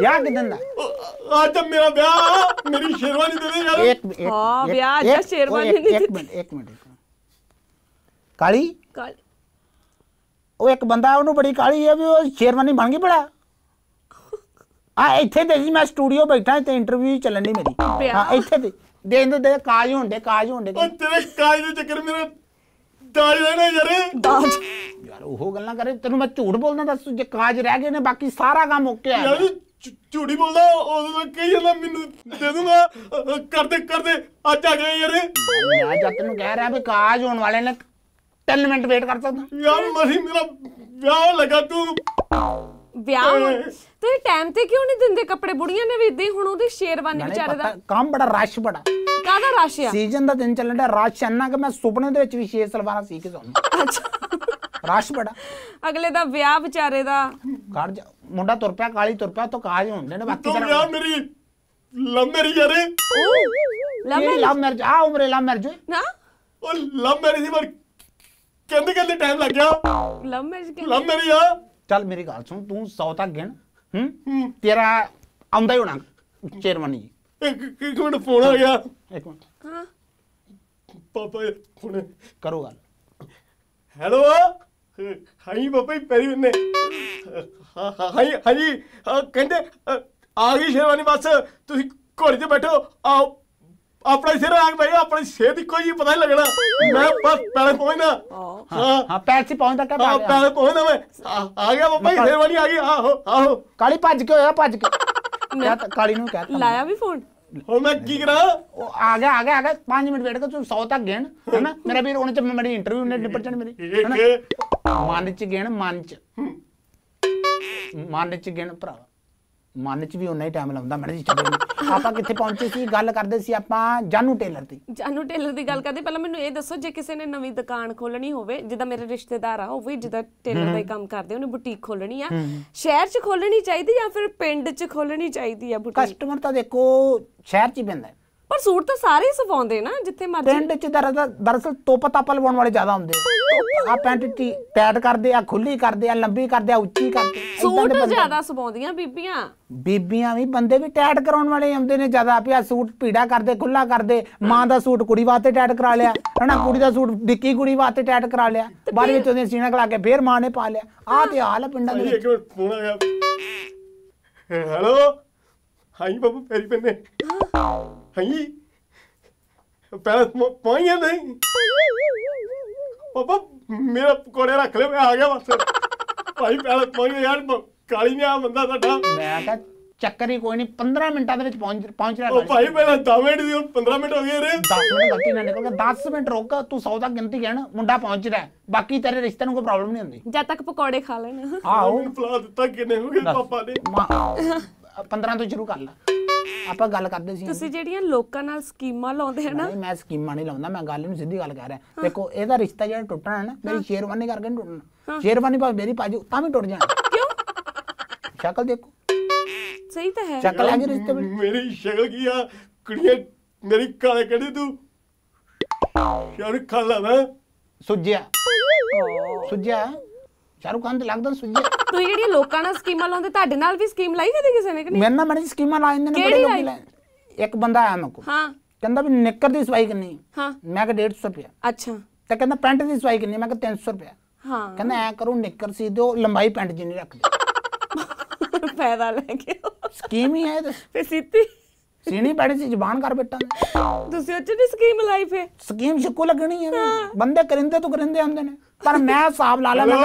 C: ਵਿਆਹ ਕਿਦਨ ਦਾ ਅੱਜ ਮੇਰਾ ਵਿਆਹ
A: ਮੇਰੀ ਸ਼ੇਰਵਾਨੀ ਦੇ ਦੇ ਯਾਰ ਇੱਕ ਮਿੰਟ ਹਾਂ ਵਿਆਹ ਜਾਂ ਸ਼ੇਰਵਾਨੀ ਨਹੀਂ ਇੱਕ
B: ਮਿੰਟ ਇੱਕ ਮਿੰਟ ਕਾਲੀ ਕਾਲੀ ਉਹ ਇੱਕ ਬੰਦਾ ਉਹਨੂੰ ਬੜੀ ਕਾਲੀ ਹੈ ਵੀ ਉਹ ਸ਼ੇਰਵਾਨੀ ਬਣ ਗਈ ਬੜਾ ਆ ਇੱਥੇ ਤੇ ਜੀ ਮੈਂ ਸਟੂਡੀਓ ਬੈਠਾ ਤੇ ਇੰਟਰਵਿਊ ਚੱਲਣ ਨਹੀਂ ਮੇਰੀ ਹਾਂ ਇੱਥੇ ਤੇ ਦੇਖ ਦੇ ਕਾਜ ਹੁੰਦੇ ਕਾਜ ਹੁੰਦੇ ਤੇਰੇ ਕਾਜ ਦੇ ਚੱਕਰ ਮੇਰੇ ਦਾਜ ਲੈਣਾ ਯਾਰ ਦਾਜ ਯਾਰ ਉਹ ਗੱਲਾਂ ਕਰੇ ਤੈਨੂੰ ਮੈਂ ਝੂਠ ਬੋਲਦਾ ਦੱਸ ਜੇ ਕਾਜ ਰਹਿ ਗਏ ਨੇ ਬਾਕੀ ਸਾਰਾ ਕੰਮ ਓਕੇ ਆ ਯਾਰ ਝੂੜੀ ਬੋਲਦਾ ਉਦੋਂ ਮੈਂ ਕਹੀ ਜਾਂਦਾ ਮੈਨੂੰ
C: ਦੇ ਦੂੰਗਾ ਕਰਦੇ ਕਰਦੇ ਅੱਜ ਆ ਗਏ ਯਾਰ ਮੈਂ ਜਦ ਤੈਨੂੰ ਕਹਿ ਰਿਹਾ ਵੀ ਕਾਜ ਹੋਣ
A: ਵਾਲੇ ਨੇ 10 ਮਿੰਟ ਵੇਟ ਕਰ ਸਕਦਾ ਯਾਰ ਮਰੀ ਮੇਰਾ ਵਿਆਹ ਲਗਾ ਤੂੰ ਵਿਆਹ ਤੂੰ ਟਾਈਮ ਤੇ ਕਿਉਂ ਨਹੀਂ ਦਿੰਦੇ ਕੱਪੜੇ ਬੁੜੀਆਂ ਨੇ ਵੀ ਇਦਾਂ ਹੀ ਹੁਣ ਉਹਦੀ ਸ਼ੇਰਵਾਨੀ ਵਿਚਾਰੇ ਦਾ
B: ਕੰਮ ਬੜਾ ਰਸ਼ ਬੜਾ
A: ਕਾਹਦਾ ਰਸ਼ ਆ ਸੀਜ਼ਨ
B: ਦਾ ਦਿਨ ਚੱਲਣ ਦਾ ਰਾਸ਼ ਐਨਾ ਕਿ ਮੈਂ ਸੁਪਨੇ ਦੇ ਵਿੱਚ ਵੀ 6 ਸਲਵਾਰਾਂ ਸੀ ਕੇ ਸੌਂਦਾ ਅੱਛਾ ਰਾਸ਼ ਬੜਾ
A: ਅਗਲੇ ਦਾ ਵਿਆਹ ਵਿਚਾਰੇ ਦਾ
B: ਘਰ ਮੁੰਡਾ ਤੁਰ ਪਿਆ ਕਾਲੀ ਤੁਰ ਪਿਆ ਤੋ ਕਾਜ ਹੁੰਦੇ ਨੇ ਬਾਕੀ ਤਾਂ ਯਾਰ ਮੇਰੀ ਲਵ ਮੈਰਿਜ ਅਰੇ ਮਰ ਜਾ ਆ ਉਮਰੇ ਮਰ ਜੋ ਨਾ ਉਹ ਮੇਰੀ ਸੀ ਪਰ ਕਹਿੰਦੇ ਕਹਿੰਦੇ ਟਾਈਮ ਲੱਗ ਗਿਆ
A: ਲਵ ਮੈਰਿਜ ਕਿ ਲਵ ਮੇਰੀ ਆ
B: ਚੱਲ ਮੇਰੀ ਗੱਲ ਸੁਣ ਤੂੰ 100 ਤੱਕ ਗਿਣ ਹੂੰ ਤੇਰਾ ਆਉਂਦਾ ਹੀ ਹੋਣਾ ਚੇਅਰਮੈਨ ਜੀ
C: ਇੱਕ ਮਿੰਟ ਫੋਨ ਆ ਗਿਆ
B: ਇੱਕ ਮਿੰਟ ਹਾਂ ਪਾਪਾ ਫੋਨ
C: ਕਰੋ ਗੱਲ ਹੈਲੋ ਹਾਈ ਹੀ ਪੈਰੀ ਹਾਂ ਹਾਈ ਹਾਂਜੀ ਕਹਿੰਦੇ ਆ ਗਈ ਸ਼ੇਵਾਨੀ ਬਸ ਤੁਸੀਂ ਘੋੜੇ ਤੇ ਬੈਠੋ ਆਓ ਆਪਣਾ ਸਿਰ ਆਗ ਬੈਠੋ ਆਪਣੀ ਸਿਹਤ ਇੱਕੋ ਜੀ ਪਤਾ ਨਹੀਂ ਲੱਗਣਾ ਮੈਂ ਬਸ
B: ਪਹਿਲੇ ਪਹੁੰਚਣਾ ਹਾਂ ਹਾਂ ਪੈਰ ਸੀ ਪਹੁੰਚਦਾ ਕਾ ਹਾਂ ਪਹਿਲੇ ਪਹੁੰਚਣਾ ਮੈਂ
A: ਆ ਗਿਆ ਬਾਬਾ ਸ਼ੇਰਵਾਨੀ ਆ ਗਈ ਆਹੋ
B: ਆਹੋ ਕਾਲੀ ਭੱਜ ਕੇ ਹੋਇਆ ਭੱਜ ਕੇ ਕਾਲੀ ਨੂੰ ਕਹਿ ਲਾਇਆ ਵੀ ਫੋਨ ਉਹ ਮੈਂ ਕੀ ਕਰਾਂ ਉਹ ਆ ਗਿਆ ਆ ਗਿਆ ਆ ਗਿਆ 5 ਮਿੰਟ ਵੇਟ ਕਰ ਤੂੰ 100 ਤੱਕ ਹੈ ਹੈਨਾ ਮੇਰਾ ਵੀਰ ਉਹਨੇ ਚ ਮੇਰੀ ਇੰਟਰਵਿਊ ਨੇ ਜਾਣ ਮੇਰੀ ਮਨ ਚ ਗੇਣ ਮਨ ਚ ਮਨ ਚ ਗੇਣ ਭਰਾਵਾ ਮਨ 'ਚ ਵੀ ਉਨਾ ਹੀ ਟਾਈਮ ਲਾਉਂਦਾ ਮੈਨੇ ਜੀ ਆਪਾਂ ਕਿੱਥੇ ਪਹੁੰਚੇ ਸੀ ਗੱਲ ਕਰਦੇ ਸੀ ਆਪਾਂ ਜਾਨੂ ਟੇਲਰ ਦੀ
A: ਜਾਨੂ ਟੇਲਰ ਦੀ ਗੱਲ ਕਰਦੇ ਪਹਿਲਾਂ ਮੈਨੂੰ ਇਹ ਦੱਸੋ ਜੇ ਕਿਸੇ ਨੇ ਨਵੀਂ ਦੁਕਾਨ ਖੋਲਣੀ ਹੋਵੇ ਜਿੱਦਾਂ ਮੇਰੇ ਰਿਸ਼ਤੇਦਾਰ ਆ ਉਹ ਵੀ ਜਿੱਦਾਂ ਟੇਲਰ ਦਾ ਹੀ ਕੰਮ ਕਰਦੇ ਉਹਨੇ ਬੁਟੀਕ ਖੋਲਣੀ ਆ ਸ਼ਹਿਰ 'ਚ ਖੋਲਣੀ ਚਾਹੀਦੀ ਜਾਂ ਫਿਰ ਪਿੰਡ 'ਚ ਖੋਲਣੀ ਚਾਹੀਦੀ ਆ ਬੁਟੀਕ ਕਸਟਮਰ ਤਾਂ ਦੇਖੋ ਸ਼ਹਿਰ 'ਚ ਹੀ ਪੈਂਦਾ ਪਰ ਸੂਟ ਤਾਂ ਸਾਰੇ ਹੀ ਸਵਾਉਂਦੇ ਨਾ ਜਿੱਥੇ ਮਰਜ਼ੀ ਟ੍ਰੈਂਡ 'ਚ ਦਰਸਲ ਤੋਪ ਤਾਪਾ
B: ਲਵਾਉਣ ਵਾਲੇ ਜ਼ਿਆਦਾ ਹੁੰਦੇ ਆ ਪੈਂਟ ਪੈਟ ਕਰਦੇ ਆ ਖੁੱਲੀ ਕਰਦੇ ਆ ਲੰਬੀ ਕਰਦੇ ਆ ਉੱਚੀ ਕਰਦੇ ਸੂਟ ਜ਼ਿਆਦਾ
A: ਸਵਾਉਂਦੀਆਂ ਬੀਬੀਆਂ
B: ਬੀਬੀਆਂ ਵੀ ਬੰਦੇ ਵੀ ਟੈਟ ਕਰਾਉਣ ਵਾਲੇ ਆਉਂਦੇ ਨੇ ਜ਼ਿਆਦਾ ਪਿਆ ਸੂਟ ਪੀੜਾ ਕਰਦੇ ਖੁੱਲਾ ਕਰਦੇ ਮਾਂ ਦਾ ਸੂਟ ਕੁੜੀ ਵਾਸਤੇ ਟੈਟ ਕਰਾ ਲਿਆ ਹਨਾ ਕੁੜੀ ਦਾ ਸੂਟ ਡਿੱਕੀ ਕੁੜੀ ਵਾਸਤੇ ਟੈਟ ਕਰਾ ਲਿਆ ਬਾਅਦ ਵਿੱਚ ਉਹਨੇ ਸੀਣਾ ਕਲਾ ਕੇ ਫੇਰ ਮਾਂ ਨੇ ਪਾ ਲਿਆ ਆਹ ਤੇ ਹਾਲ ਹੈ ਪਿੰਡਾਂ ਦੇ ਇੱਕ
C: ਮਿੰਟ ਫੋਨ ਆ ਗਿਆ ਹੈਲੋ ਹਾਂਜੀ ਬਾਬੂ ਫੇਰੀ ਪੈਨੇ ਹਾਂਜੀ ਪਹਿਲਾਂ ਮ- ਪਾਈਆਂ ਨਹੀਂ ਪਾਪਾ ਮੇਰਾ ਪਕੌੜੇ ਰੱਖ ਲੈ ਮੈਂ ਆ ਗਿਆ ਬਸ ਭਾਈ ਪਹਿਲਾਂ ਪਾਈਆਂ ਯਾਰ
B: ਕਾਲੀ ਨੇ ਆ ਬੰਦਾ ਸਾਡਾ ਮੈਂ ਕਿਹਾ ਚੱਕਰ ਹੀ ਕੋਈ ਨਹੀਂ 15 ਮਿੰਟਾਂ ਦੇ ਵਿੱਚ ਪਹੁੰਚ ਪਹੁੰਚ ਰਿਹਾ ਉਹ ਭਾਈ ਪਹਿਲਾਂ 10 ਮਿੰਟ ਦੀ ਹੁਣ 15 ਮਿੰਟ ਹੋ ਗਏ ਰੇ 10 ਮਿੰਟ ਬਾਕੀ ਨਾ ਨਿਕਲ ਗਿਆ 10 ਮਿੰਟ ਰੁਕ ਤੂੰ ਸੌ ਦਾ ਗਿਣਤੀ ਕਹਿਣ ਮੁੰਡਾ ਪਹੁੰਚ ਰਿਹਾ ਹੈ। ਬਾਕੀ ਤੇਰੇ ਰਿਸ਼ਤੇ ਨੂੰ ਕੋਈ ਪ੍ਰੋਬਲਮ ਨਹੀਂ ਹੁੰਦੀ ਜਦ ਤੱਕ ਪਕੌੜੇ ਖਾ ਲੈਣ ਹਾਂ ਮੈਨੂੰ ਫਲਾ
C: ਦਿੱਤਾ ਕਿਨੇ ਹੋ ਗਏ ਪਾਪਾ ਨੇ
B: 15 ਤੋਂ ਸ਼ੁਰੂ ਕਰ ਲੈ ਆਪਾਂ ਗੱਲ ਕਰਦੇ ਸੀ ਤੁਸੀਂ ਜਿਹੜੀਆਂ ਲੋਕਾਂ ਨਾਲ ਸਕੀਮਾਂ ਲਾਉਂਦੇ ਹੋ ਨਾ ਨਹੀਂ ਮੈਂ ਸਕੀਮਾਂ ਨਹੀਂ ਲਾਉਂਦਾ ਮੈਂ ਗੱਲ ਨੂੰ ਸਿੱਧੀ ਗੱਲ ਕਹਿ ਰਿਹਾ ਦੇਖੋ ਇਹਦਾ ਰਿਸ਼ਤਾ ਜਿਹੜਾ ਟੁੱਟਣਾ ਹੈ ਨਾ ਮੇਰੀ ਸ਼ੇਰਵਾਨੀ ਕਰਕੇ ਨਹੀਂ ਟੁੱਟਣਾ ਸ਼ੇਰਵਾਨੀ ਭਾਵੇਂ ਮੇਰੀ ਪਾਜੀ ਤਾਂ ਵੀ ਟੁੱਟ ਜਾਣਾ ਕਿਉਂ ਸ਼ਕਲ ਦੇਖੋ
A: ਸਹੀ ਤਾਂ ਹੈ ਸ਼ਕਲ ਆ ਗਈ ਰਿਸ਼ਤੇ
B: ਵਿੱਚ ਮੇਰੀ ਸ਼ਕਲ ਕੀ
C: ਆ ਕੁੜੀਏ ਮੇਰੀ ਕਾਲੇ ਕਿਹੜੀ ਤੂੰ ਯਾਰ ਖਾਲਾ ਲੱਗਦਾ
B: ਸੁਜਿਆ ਸੁਜਿਆ ਚਾਰੂ ਖਾਨ ਤੇ ਲੱਗਦਾ ਸੁਜਿਆ ਤੁਸੀਂ ਜਿਹੜੀ
A: ਲੋਕਾਂ ਨਾਲ ਸਕੀਮਾਂ ਲਾਉਂਦੇ ਤੁਹਾਡੇ ਨਾਲ ਵੀ ਸਕੀਮ ਲਾਈ ਕਦੇ ਕਿਸੇ ਨੇ ਕਿ ਨਹੀਂ ਮੈਂ ਨਾ ਮੈਨੂੰ ਸਕੀਮਾਂ
B: ਲਾਇਨ ਨੇ ਬੜੇ ਲੋਕ ਲੈ ਇੱਕ ਬੰਦਾ ਆਇਆ ਮੇਰੇ ਕੋਲ ਹਾਂ ਕਹਿੰਦਾ ਵੀ ਨਿੱਕਰ ਦੀ ਸਵਾਈ ਕਿੰਨੀ ਹਾਂ ਮੈਂ ਕਿ 150 ਰੁਪਏ ਅੱਛਾ ਤੇ ਕਹਿੰਦਾ ਪੈਂਟ ਦੀ ਸਵਾਈ ਕਿੰਨੀ ਮੈਂ ਕਿ 300 ਰੁਪਏ
A: ਹਾਂ ਕਹਿੰਦਾ ਐ
B: ਕਰੋ ਨਿੱਕਰ ਸੀ ਦਿਓ ਲੰਬਾਈ ਪੈਂਟ ਜਿੰਨੀ ਰੱਖ
A: ਦਿਓ ਫਾਇਦਾ ਲੈ ਕੇ ਸਕੀਮ ਹੀ ਹੈ ਤੇ ਸਿੱਤੀ ਸੀਣੀ
B: ਪੈਣੀ ਸੀ ਜ਼ਬਾਨ ਕਰ ਬੇਟਾ ਤੁਸੀਂ ਅੱਛੀ ਨਹੀਂ ਸਕੀਮ ਲਾਈ ਫੇ ਸਕੀਮ ਸ਼ਕੂ ਲੱਗਣੀ ਹੈ ਬੰਦੇ ਕਰਿੰਦੇ ਤੋਂ ਕਰਿੰਦੇ ਆਉਂਦੇ ਨੇ ਪਰ ਮੈਂ ਹਿਸਾਬ ਲਾ ਲਿਆ ਮੈਂ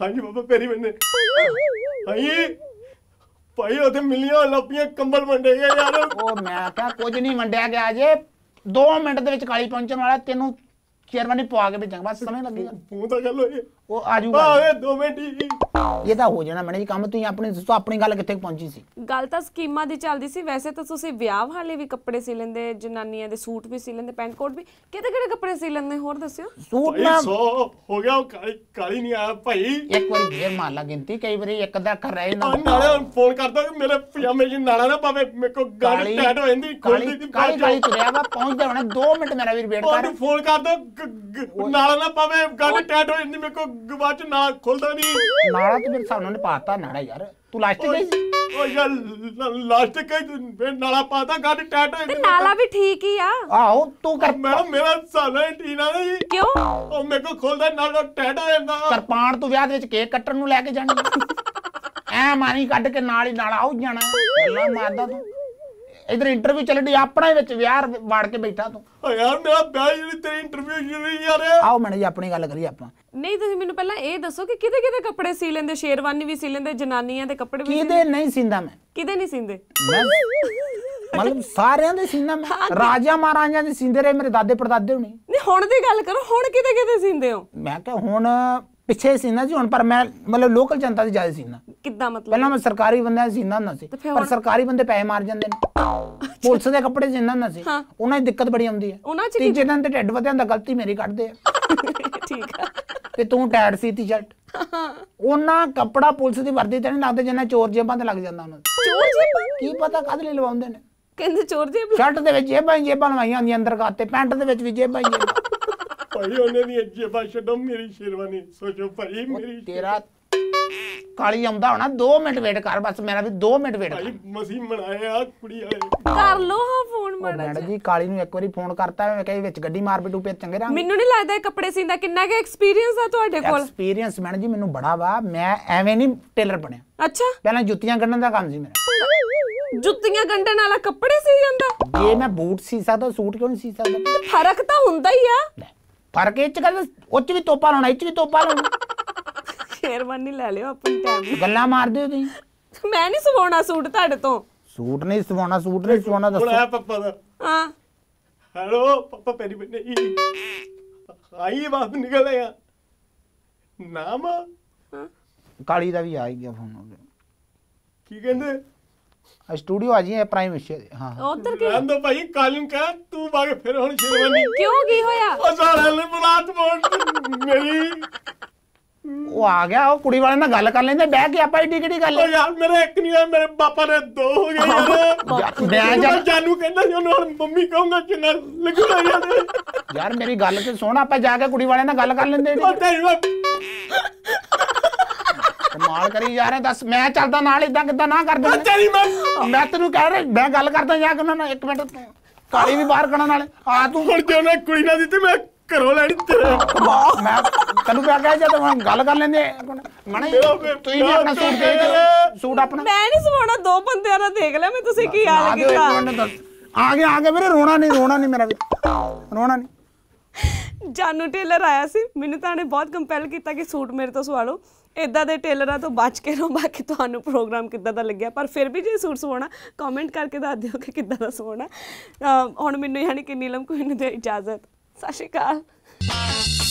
B: ਹਾਂਜੀ ਬਾਬਾ ਪੈਰੀ ਬੰਨੇ ਭਾਈ ਭਾਈ ਉਹਦੇ ਮਿਲੀਆਂ ਲੱਪੀਆਂ ਕੰਬਲ ਵੰਡੇ ਗਏ ਯਾਰ ਉਹ ਮੈਂ ਕਿਹਾ ਕੁਝ ਨਹੀਂ ਵੰਡਿਆ ਗਿਆ ਜੇ 2 ਮਿੰਟ ਦੇ ਵਿੱਚ ਕਾਲੀ ਪਹੁੰਚਣ ਵਾਲਾ ਤੈਨੂੰ ਚੇਅਰਮੈਨ ਨੂੰ ਪਵਾ ਕੇ ਭੇਜਾਂਗਾ ਬਸ ਸਮੇਂ ਲੱਗੇਗਾ ਉਹ ਤਾਂ ਗੱਲ ਹੋਈ ਉਹ ਆ ਜਾਊਗਾ ਆਵੇ ਦੋਵੇਂ ਮਿੰਟ ਇਹ ਤਾਂ ਹੋ ਜਾਣਾ ਮੈਨੇ ਜੀ ਕੰਮ ਤੁਸੀਂ ਆਪਣੇ ਦੱਸੋ ਆਪਣੀ ਗੱਲ ਕਿੱਥੇ ਪਹੁੰਚੀ ਸੀ
A: ਗੱਲ ਤਾਂ ਸਕੀਮਾਂ ਦੀ ਚੱਲਦੀ ਸੀ ਵੈਸੇ ਤਾਂ ਤੁਸੀਂ ਵਿਆਹ ਵਾਲੇ ਵੀ ਕੱਪੜੇ ਸੀ ਲੈਂਦੇ ਜਨਾਨੀਆਂ ਦੇ ਸੂਟ ਵੀ ਸੀ ਲੈਂਦੇ ਪੈਂਟ ਕੋਟ ਵੀ ਕਿਹਦੇ ਕਿਹੜੇ ਕੱਪੜੇ ਸੀ ਲੈਂਦੇ ਹੋਰ ਦੱਸਿਓ ਸੂਟ ਨਾ
C: ਹੋ ਗਿਆ ਉਹ ਕਾਲੀ ਨਹੀਂ ਆਇਆ ਭਾਈ ਇੱਕ ਵਾਰ ਗੇਰ ਮਾਰ
B: ਲਾ ਗਿੰਤੀ ਕਈ ਵਾਰੀ ਇੱਕ ਦਾ ਕਰ ਰਹੇ ਨਾ ਨਾਲੇ
C: ਫੋਨ ਕਰਦਾ ਕਿ ਮੇਰੇ ਪਜਾਮੇ ਜੀ ਨਾਲਾ ਨਾ ਪਾਵੇ ਮੇਰੇ ਕੋ ਗਾੜੀ ਟੈਟ ਹੋ ਜਾਂਦੀ ਖੋਲਦੀ ਕਾਲੀ ਕਾਲੀ ਤੁਰਿਆ ਵਾ ਪਹੁੰਚ ਜਾਣਾ 2 ਮਿੰਟ ਮੇਰਾ ਵੀਰ ਵੇਟ ਕਰ ਫੋਨ ਦੋ ਨਾਲਾ ਨਾ ਪਾਵੇ ਗੱਡ ਟੈਟ ਹੋ ਜਾਂਦੀ ਮੇਰੇ ਕੋ ਗਵਾਚ ਨਾਲ ਖੁੱਲਦਾ ਨਹੀਂ ਨਾਲਾ ਤੇ ਮੇਰੇ ਸਾਹਮਣੇ ਪਾਤਾ ਨਾਲਾ ਯਾਰ ਤੂੰ ਲਾਸਟਿਕ ਗਈ ਓ ਯਾਰ ਲਾਸਟਿਕ ਗਈ ਫੇਰ ਨਾਲਾ ਪਾਤਾ ਗੱਡ ਟੈਟ ਹੋ ਜਾਂਦੀ ਨਾਲਾ ਵੀ ਠੀਕ ਹੀ ਆ ਆਹੋ ਤੂੰ ਕਰ ਮੈਂ ਮੇਰਾ ਸਾਲਾ
B: ਠੀਕ ਨਾ ਜੀ ਕਿਉਂ ਉਹ ਮੇਰੇ ਕੋ ਖੁੱਲਦਾ ਨਾਲਾ ਟੈਟ ਹੋ ਜਾਂਦਾ ਕਰਪਾਣ ਤੂੰ ਵਿਆਹ ਦੇ ਵਿੱਚ ਕੇਕ ਕੱਟਣ ਨੂੰ ਲੈ ਕੇ ਜਾਣੀ ਐ ਮਾਰੀ ਕੱਢ ਕੇ ਨਾਲ ਹੀ ਨਾਲ ਆਉ ਜਾਣਾ ਗੱਲਾਂ ਮਾਰਦਾ ਤੂੰ ਇਧਰ ਇੰਟਰਵਿਊ ਚੱਲ ਰਹੀ ਆਪਣਾ ਵਿੱਚ ਵਿਆਹ ਵਾੜ ਕੇ ਬੈਠਾ ਤੂੰ ਓ ਯਾਰ ਮੇਰਾ ਵਿਆਹ ਜਿਹੜੀ ਤੇਰੀ ਇੰਟਰਵਿਊ ਜਿਹੜੀ ਯਾਰ ਆਓ ਮੈਂ ਜੀ ਆਪਣੀ ਗੱਲ ਕਰੀ ਆਪਾਂ
A: ਨਹੀਂ ਤੁਸੀਂ ਮੈਨੂੰ ਪਹਿਲਾਂ ਇਹ ਦੱਸੋ ਕਿ ਕਿਤੇ ਕਿਤੇ ਕੱਪੜੇ ਸੀ ਲੈਂਦੇ ਸ਼ੇਰਵਾਨੀ ਵੀ ਸੀ ਲੈਂਦੇ ਜਨਾਨੀਆਂ ਦੇ ਕੱਪੜੇ ਵੀ ਕਿਤੇ ਨਹੀਂ ਸੀਂਦਾ ਮੈਂ ਕਿਤੇ ਨਹੀਂ ਸੀਂਦੇ ਮੈਂ
B: ਮਤਲਬ ਸਾਰਿਆਂ ਦੇ ਸੀਂਦਾ ਮੈਂ ਰਾਜਾ ਮਹਾਰਾਜਾਂ ਦੇ ਸੀਂਦੇ ਰਹੇ ਮੇਰੇ ਦਾਦੇ ਪੜਦਾਦੇ ਹੁਣੀ ਨਹੀਂ ਹੁਣ
A: ਦੀ ਗੱਲ ਕਰੋ ਹੁਣ ਕਿਤੇ ਕਿਤੇ ਸੀਂਦੇ ਹੋ
B: ਮੈਂ ਕਿਹਾ ਹੁਣ ਪਿੱਛੇ ਨਾ ਜੀ ਹੁਣ ਪਰ ਮੈਂ ਮਤਲਬ ਲੋਕਲ ਜਨਤਾ ਦੇ ਜ਼ਿਆਦਾ ਨਾ ਕਿੱਦਾਂ ਮਤਲਬ ਪਹਿਲਾਂ ਮੈਂ ਸਰਕਾਰੀ ਸੀ ਨਾ ਨਾ ਸੀ ਪਰ ਸਰਕਾਰੀ ਬੰਦੇ ਪੈਸੇ ਮਾਰ ਜਾਂਦੇ ਨੇ ਪੁਲਿਸ ਦੇ ਕੱਪੜੇ ਸੀਨਾ ਨਾ ਸੀ ਉਹਨਾਂ ਦੀ ਦਿੱਕਤ ਬੜੀ ਆਉਂਦੀ ਹੈ ਤੀਜੇ ਦਿਨ ਤੇ ਢਿੱਡ ਵਧਿਆ ਹੁੰਦਾ ਗਲਤੀ ਮੇਰੀ ਕੱਢਦੇ ਆ ਠੀਕ ਹੈ ਤੇ ਤੂੰ ਟੈਡ ਸੀ ਟੀ ਸ਼ਰਟ ਉਹਨਾਂ ਕੱਪੜਾ ਪੁਲਿਸ ਦੀ ਵਰਦੀ ਤੇ ਨਹੀਂ ਲੱਗਦੇ ਜਿੰਨਾ ਚੋਰ ਜੇਬਾਂ ਤੇ ਲੱਗ ਜਾਂਦਾ ਉਹਨਾਂ ਚੋਰ ਜੇਬਾਂ ਕੀ ਪਤਾ ਕਦ ਲਈ ਲਵਾਉਂਦੇ ਨੇ ਕਹਿੰਦੇ ਚੋਰ ਜੇਬਾਂ ਸ਼ਰਟ ਦੇ ਵਿੱਚ ਜੇਬਾਂ ਜੇਬਾਂ ਲਵਾਈਆਂ ਹੁੰਦੀਆਂ ਅੰਦਰ ਘਾਤੇ ਪੈਂਟ ਦੇ ਵਿੱਚ ਵੀ ਜੇਬਾਂ ਹੀ ਜੇਬਾਂ
C: ਭਾਈ ਉਹਨੇ ਦੀ ਜੇਬਾਂ ਛੱਡੋ ਮੇਰੀ ਸ਼ੇਰਵਾਨੀ ਸੋਚੋ ਭਾਈ ਮੇਰੀ ਤੇਰਾ
B: ਕਾਲੀ ਆਉਂਦਾ ਹੋਣਾ 2 ਮਿੰਟ ਵੇਟ ਕਰ ਬਸ ਮੇਰਾ ਵੀ 2 ਮਿੰਟ ਵੇਟ ਭਾਈ
C: ਮਸੀਂ ਆ ਕੁੜੀ
A: ਆਏ ਕਰ
B: ਲੋ ਹਾਂ ਫੋਨ ਮਾਰ ਮੈਡਮ ਜੀ ਕਾਲੀ ਨੂੰ ਇੱਕ ਵਾਰੀ ਫੋਨ ਕਰਤਾ ਮੈਂ ਕਹੇ ਵਿੱਚ ਗੱਡੀ ਮਾਰ ਬਿਟੂ ਪੇ ਚੰਗੇ ਰਾਂ ਮੈਨੂੰ
A: ਨਹੀਂ ਲੱਗਦਾ ਇਹ ਕੱਪੜੇ ਸੀਂਦਾ ਦਾ ਕਿੰਨਾ ਕੁ ਐਕਸਪੀਰੀਅੰਸ ਆ ਤੁਹਾਡੇ ਕੋਲ
B: ਐਕਸਪੀਰੀਅੰਸ ਮੈਡਮ ਜੀ ਮੈਨੂੰ ਬੜਾ ਵਾ ਮੈਂ ਐਵੇਂ ਨਹੀਂ ਟੇਲਰ ਬਣਿਆ ਅੱਛਾ ਪਹਿਲਾਂ ਜੁੱਤੀਆਂ ਗੰਢਣ ਦਾ ਕੰਮ ਸੀ
A: ਮੇਰਾ ਜੁੱਤੀਆਂ ਗੰਢਣ ਵਾਲਾ ਕੱਪੜੇ ਸੀ ਜਾਂਦਾ ਜੇ
B: ਮੈਂ ਬੂਟ ਸੀ ਸਕਦਾ ਸੂਟ ਕਿਉਂ ਨਹੀਂ ਸੀ ਸਕਦਾ ਫਰਕ ਤਾਂ ਹੁੰਦਾ ਹੀ ਆ
A: ਫਰਕ ਇਹ ਚ ਗੱਲ ਉੱਚ ਵੀ ਤੋਪਾ ਲਾਉਣਾ ਇੱਚ ਵੀ ਤੋਪਾ ਲਾਉਣਾ ਸ਼ੇਰਵਾਨੀ ਲੈ ਲਿਓ ਆਪਣੀ ਟਾਈਮ ਗੱਲਾਂ ਮਾਰਦੇ ਹੋ ਤੁਸੀਂ ਮੈਂ ਨਹੀਂ ਸਵਾਉਣਾ ਸੂਟ ਤੁਹਾਡੇ ਤੋਂ
B: ਸੂਟ ਨਹੀਂ ਸਵਾਉਣਾ ਸੂਟ ਨਹੀਂ ਸਵਾਉਣਾ ਦੱਸੋ ਬੁਲਾਇਆ
A: ਪਪਾ ਦਾ ਹਾਂ ਹੈਲੋ ਪਪਾ ਪੈਰੀ ਬੰਨੇ
C: ਆਈ ਬਾਪ ਨਿਕਲ ਆਇਆ ਨਾਮ
B: ਕਾਲੀ ਦਾ ਵੀ ਆ ਗਿਆ ਫੋਨ ਕੀ ਕਹਿੰਦੇ ਸਟੂਡੀਓ ਆ आ ਪ੍ਰਾਈਮ प्राइम ਹਾਂ
C: ਉਧਰ ਕੀ ਰਹਿਣ ਦੋ ਭਾਈ ਕਾਲਮ ਕਾ ਤੂੰ ਬਾਗ ਫਿਰ ਹੁਣ ਸ਼ੇਰਵਾਨੀ ਕਿਉਂ ਕੀ ਹੋਇਆ ਉਹ ਸਾਰਾ ਲੈ ਬਰਾਤ ਮੋੜ
B: ਮੇਰੀ ਉਹ ਆ ਗਿਆ ਉਹ ਕੁੜੀ ਵਾਲੇ ਨਾਲ ਗੱਲ ਕਰ ਲੈਂਦੇ ਬਹਿ ਕੇ ਆਪਾਂ ਏਡੀ ਕਿਹੜੀ ਗੱਲ ਓ ਯਾਰ ਮੇਰੇ ਇੱਕ ਨਹੀਂ ਹੋਇਆ ਮੇਰੇ ਪਾਪਾ ਨੇ ਦੋ ਹੋ ਗਏ ਯਾਰ ਮੈਂ ਯਾਰ ਜਾਨੂ ਕਹਿੰਦਾ ਸੀ ਉਹਨੂੰ ਮੰਮੀ ਕਹੂੰਗਾ ਚੰਗਾ ਨਾ ਯਾਰ ਯਾਰ ਮੇਰੀ ਗੱਲ ਤੇ ਸੁਣ ਆਪਾਂ ਜਾ ਕੇ ਕੁੜੀ ਵਾਲੇ ਨਾਲ ਗੱਲ ਕਰ ਲੈਂਦੇ ਏਡੀ। ਕਮਾਲ ਕਰੀ ਜਾ ਰਿਹਾ ਦੱਸ ਮੈਂ ਚੱਲਦਾ ਨਾਲ ਇਦਾਂ ਕਿਦਾਂ ਨਾ ਕਰਦੇ ਮੈਂ ਤੇਰੀ ਮੈਂ ਮੈਂ ਤੈਨੂੰ ਕਹਿ ਰਿਹਾ ਮੈਂ ਗੱਲ ਕਰਦਾ ਜਾ ਕੇ ਉਹਨਾਂ ਨਾਲ 1 ਮਿੰਟ ਕਾਲੀ ਵੀ ਬਾਹਰ ਕਰਨ ਨਾਲ ਆ ਤੂੰ ਹੁਣ ਜੇ ਉਹਨੇ ਕੁੜੀ ਨਾ ਦਿੱਤੀ ਮੈਂ ਘਰੋਂ ਲੈਣੀ ਤੇਰੇ ਕਮਾਲ ਮੈਂ ਤੈਨੂੰ ਕਿਹਾ ਗਿਆ ਜੇ ਮੈਂ ਗੱਲ ਕਰ ਲੈਂਦੇ
A: ਮਣੇ ਤੂੰ ਹੀ ਆਪਣਾ ਸੂਟ ਦੇ ਦੇ ਸੂਟ ਆਪਣਾ ਮੈਂ ਨਹੀਂ ਸਵਾਉਣਾ ਦੋ ਬੰਦਿਆਂ ਦਾ ਦੇਖ ਲੈ ਮੈਂ ਤੁਸੀਂ ਕੀ ਹਾਲ ਕੀਤਾ ਆ
B: ਗਿਆ ਆ ਗਿਆ ਵੀਰੇ ਰੋਣਾ ਨਹੀਂ ਰੋਣਾ ਨਹੀਂ ਮੇਰਾ ਵੀ
A: ਰੋਣਾ ਨਹੀਂ ਜਾਨੂ ਟੇਲਰ ਆਇਆ ਸੀ ਮੈਨੂੰ ਤਾਂ ਨੇ ਬਹੁਤ ਕੰਪੈਲ ਕੀਤਾ ਕਿ ਸੂਟ ਮੇਰੇ ਤੋਂ ਸਵਾ ਲਓ ਇਦਾਂ ਦੇ ਟੇਲਰਾਂ ਤੋਂ ਬਚ ਕੇ ਰਹੋ ਬਾਕੀ ਤੁਹਾਨੂੰ ਪ੍ਰੋਗਰਾਮ ਕਿੱਦਾਂ ਦਾ ਲੱਗਿਆ ਪਰ ਫਿਰ ਵੀ ਜੇ ਸੂਟ ਸਵਾਉਣਾ ਕਮੈਂਟ ਕਰਕੇ ਦੱਸ ਦਿਓ ਕਿ ਕਿੱਦਾਂ ਦਾ ਸਵਾਉਣਾ ਹੁਣ ਮੈਨੂੰ ਯਾਨੀ ਕਿ ਨੀਲਮ ਕੋਈ ਨੂੰ ਦੇ ਇਜਾਜ਼ਤ ਸਤਿ ਸ਼੍ਰੀ ਅਕਾਲ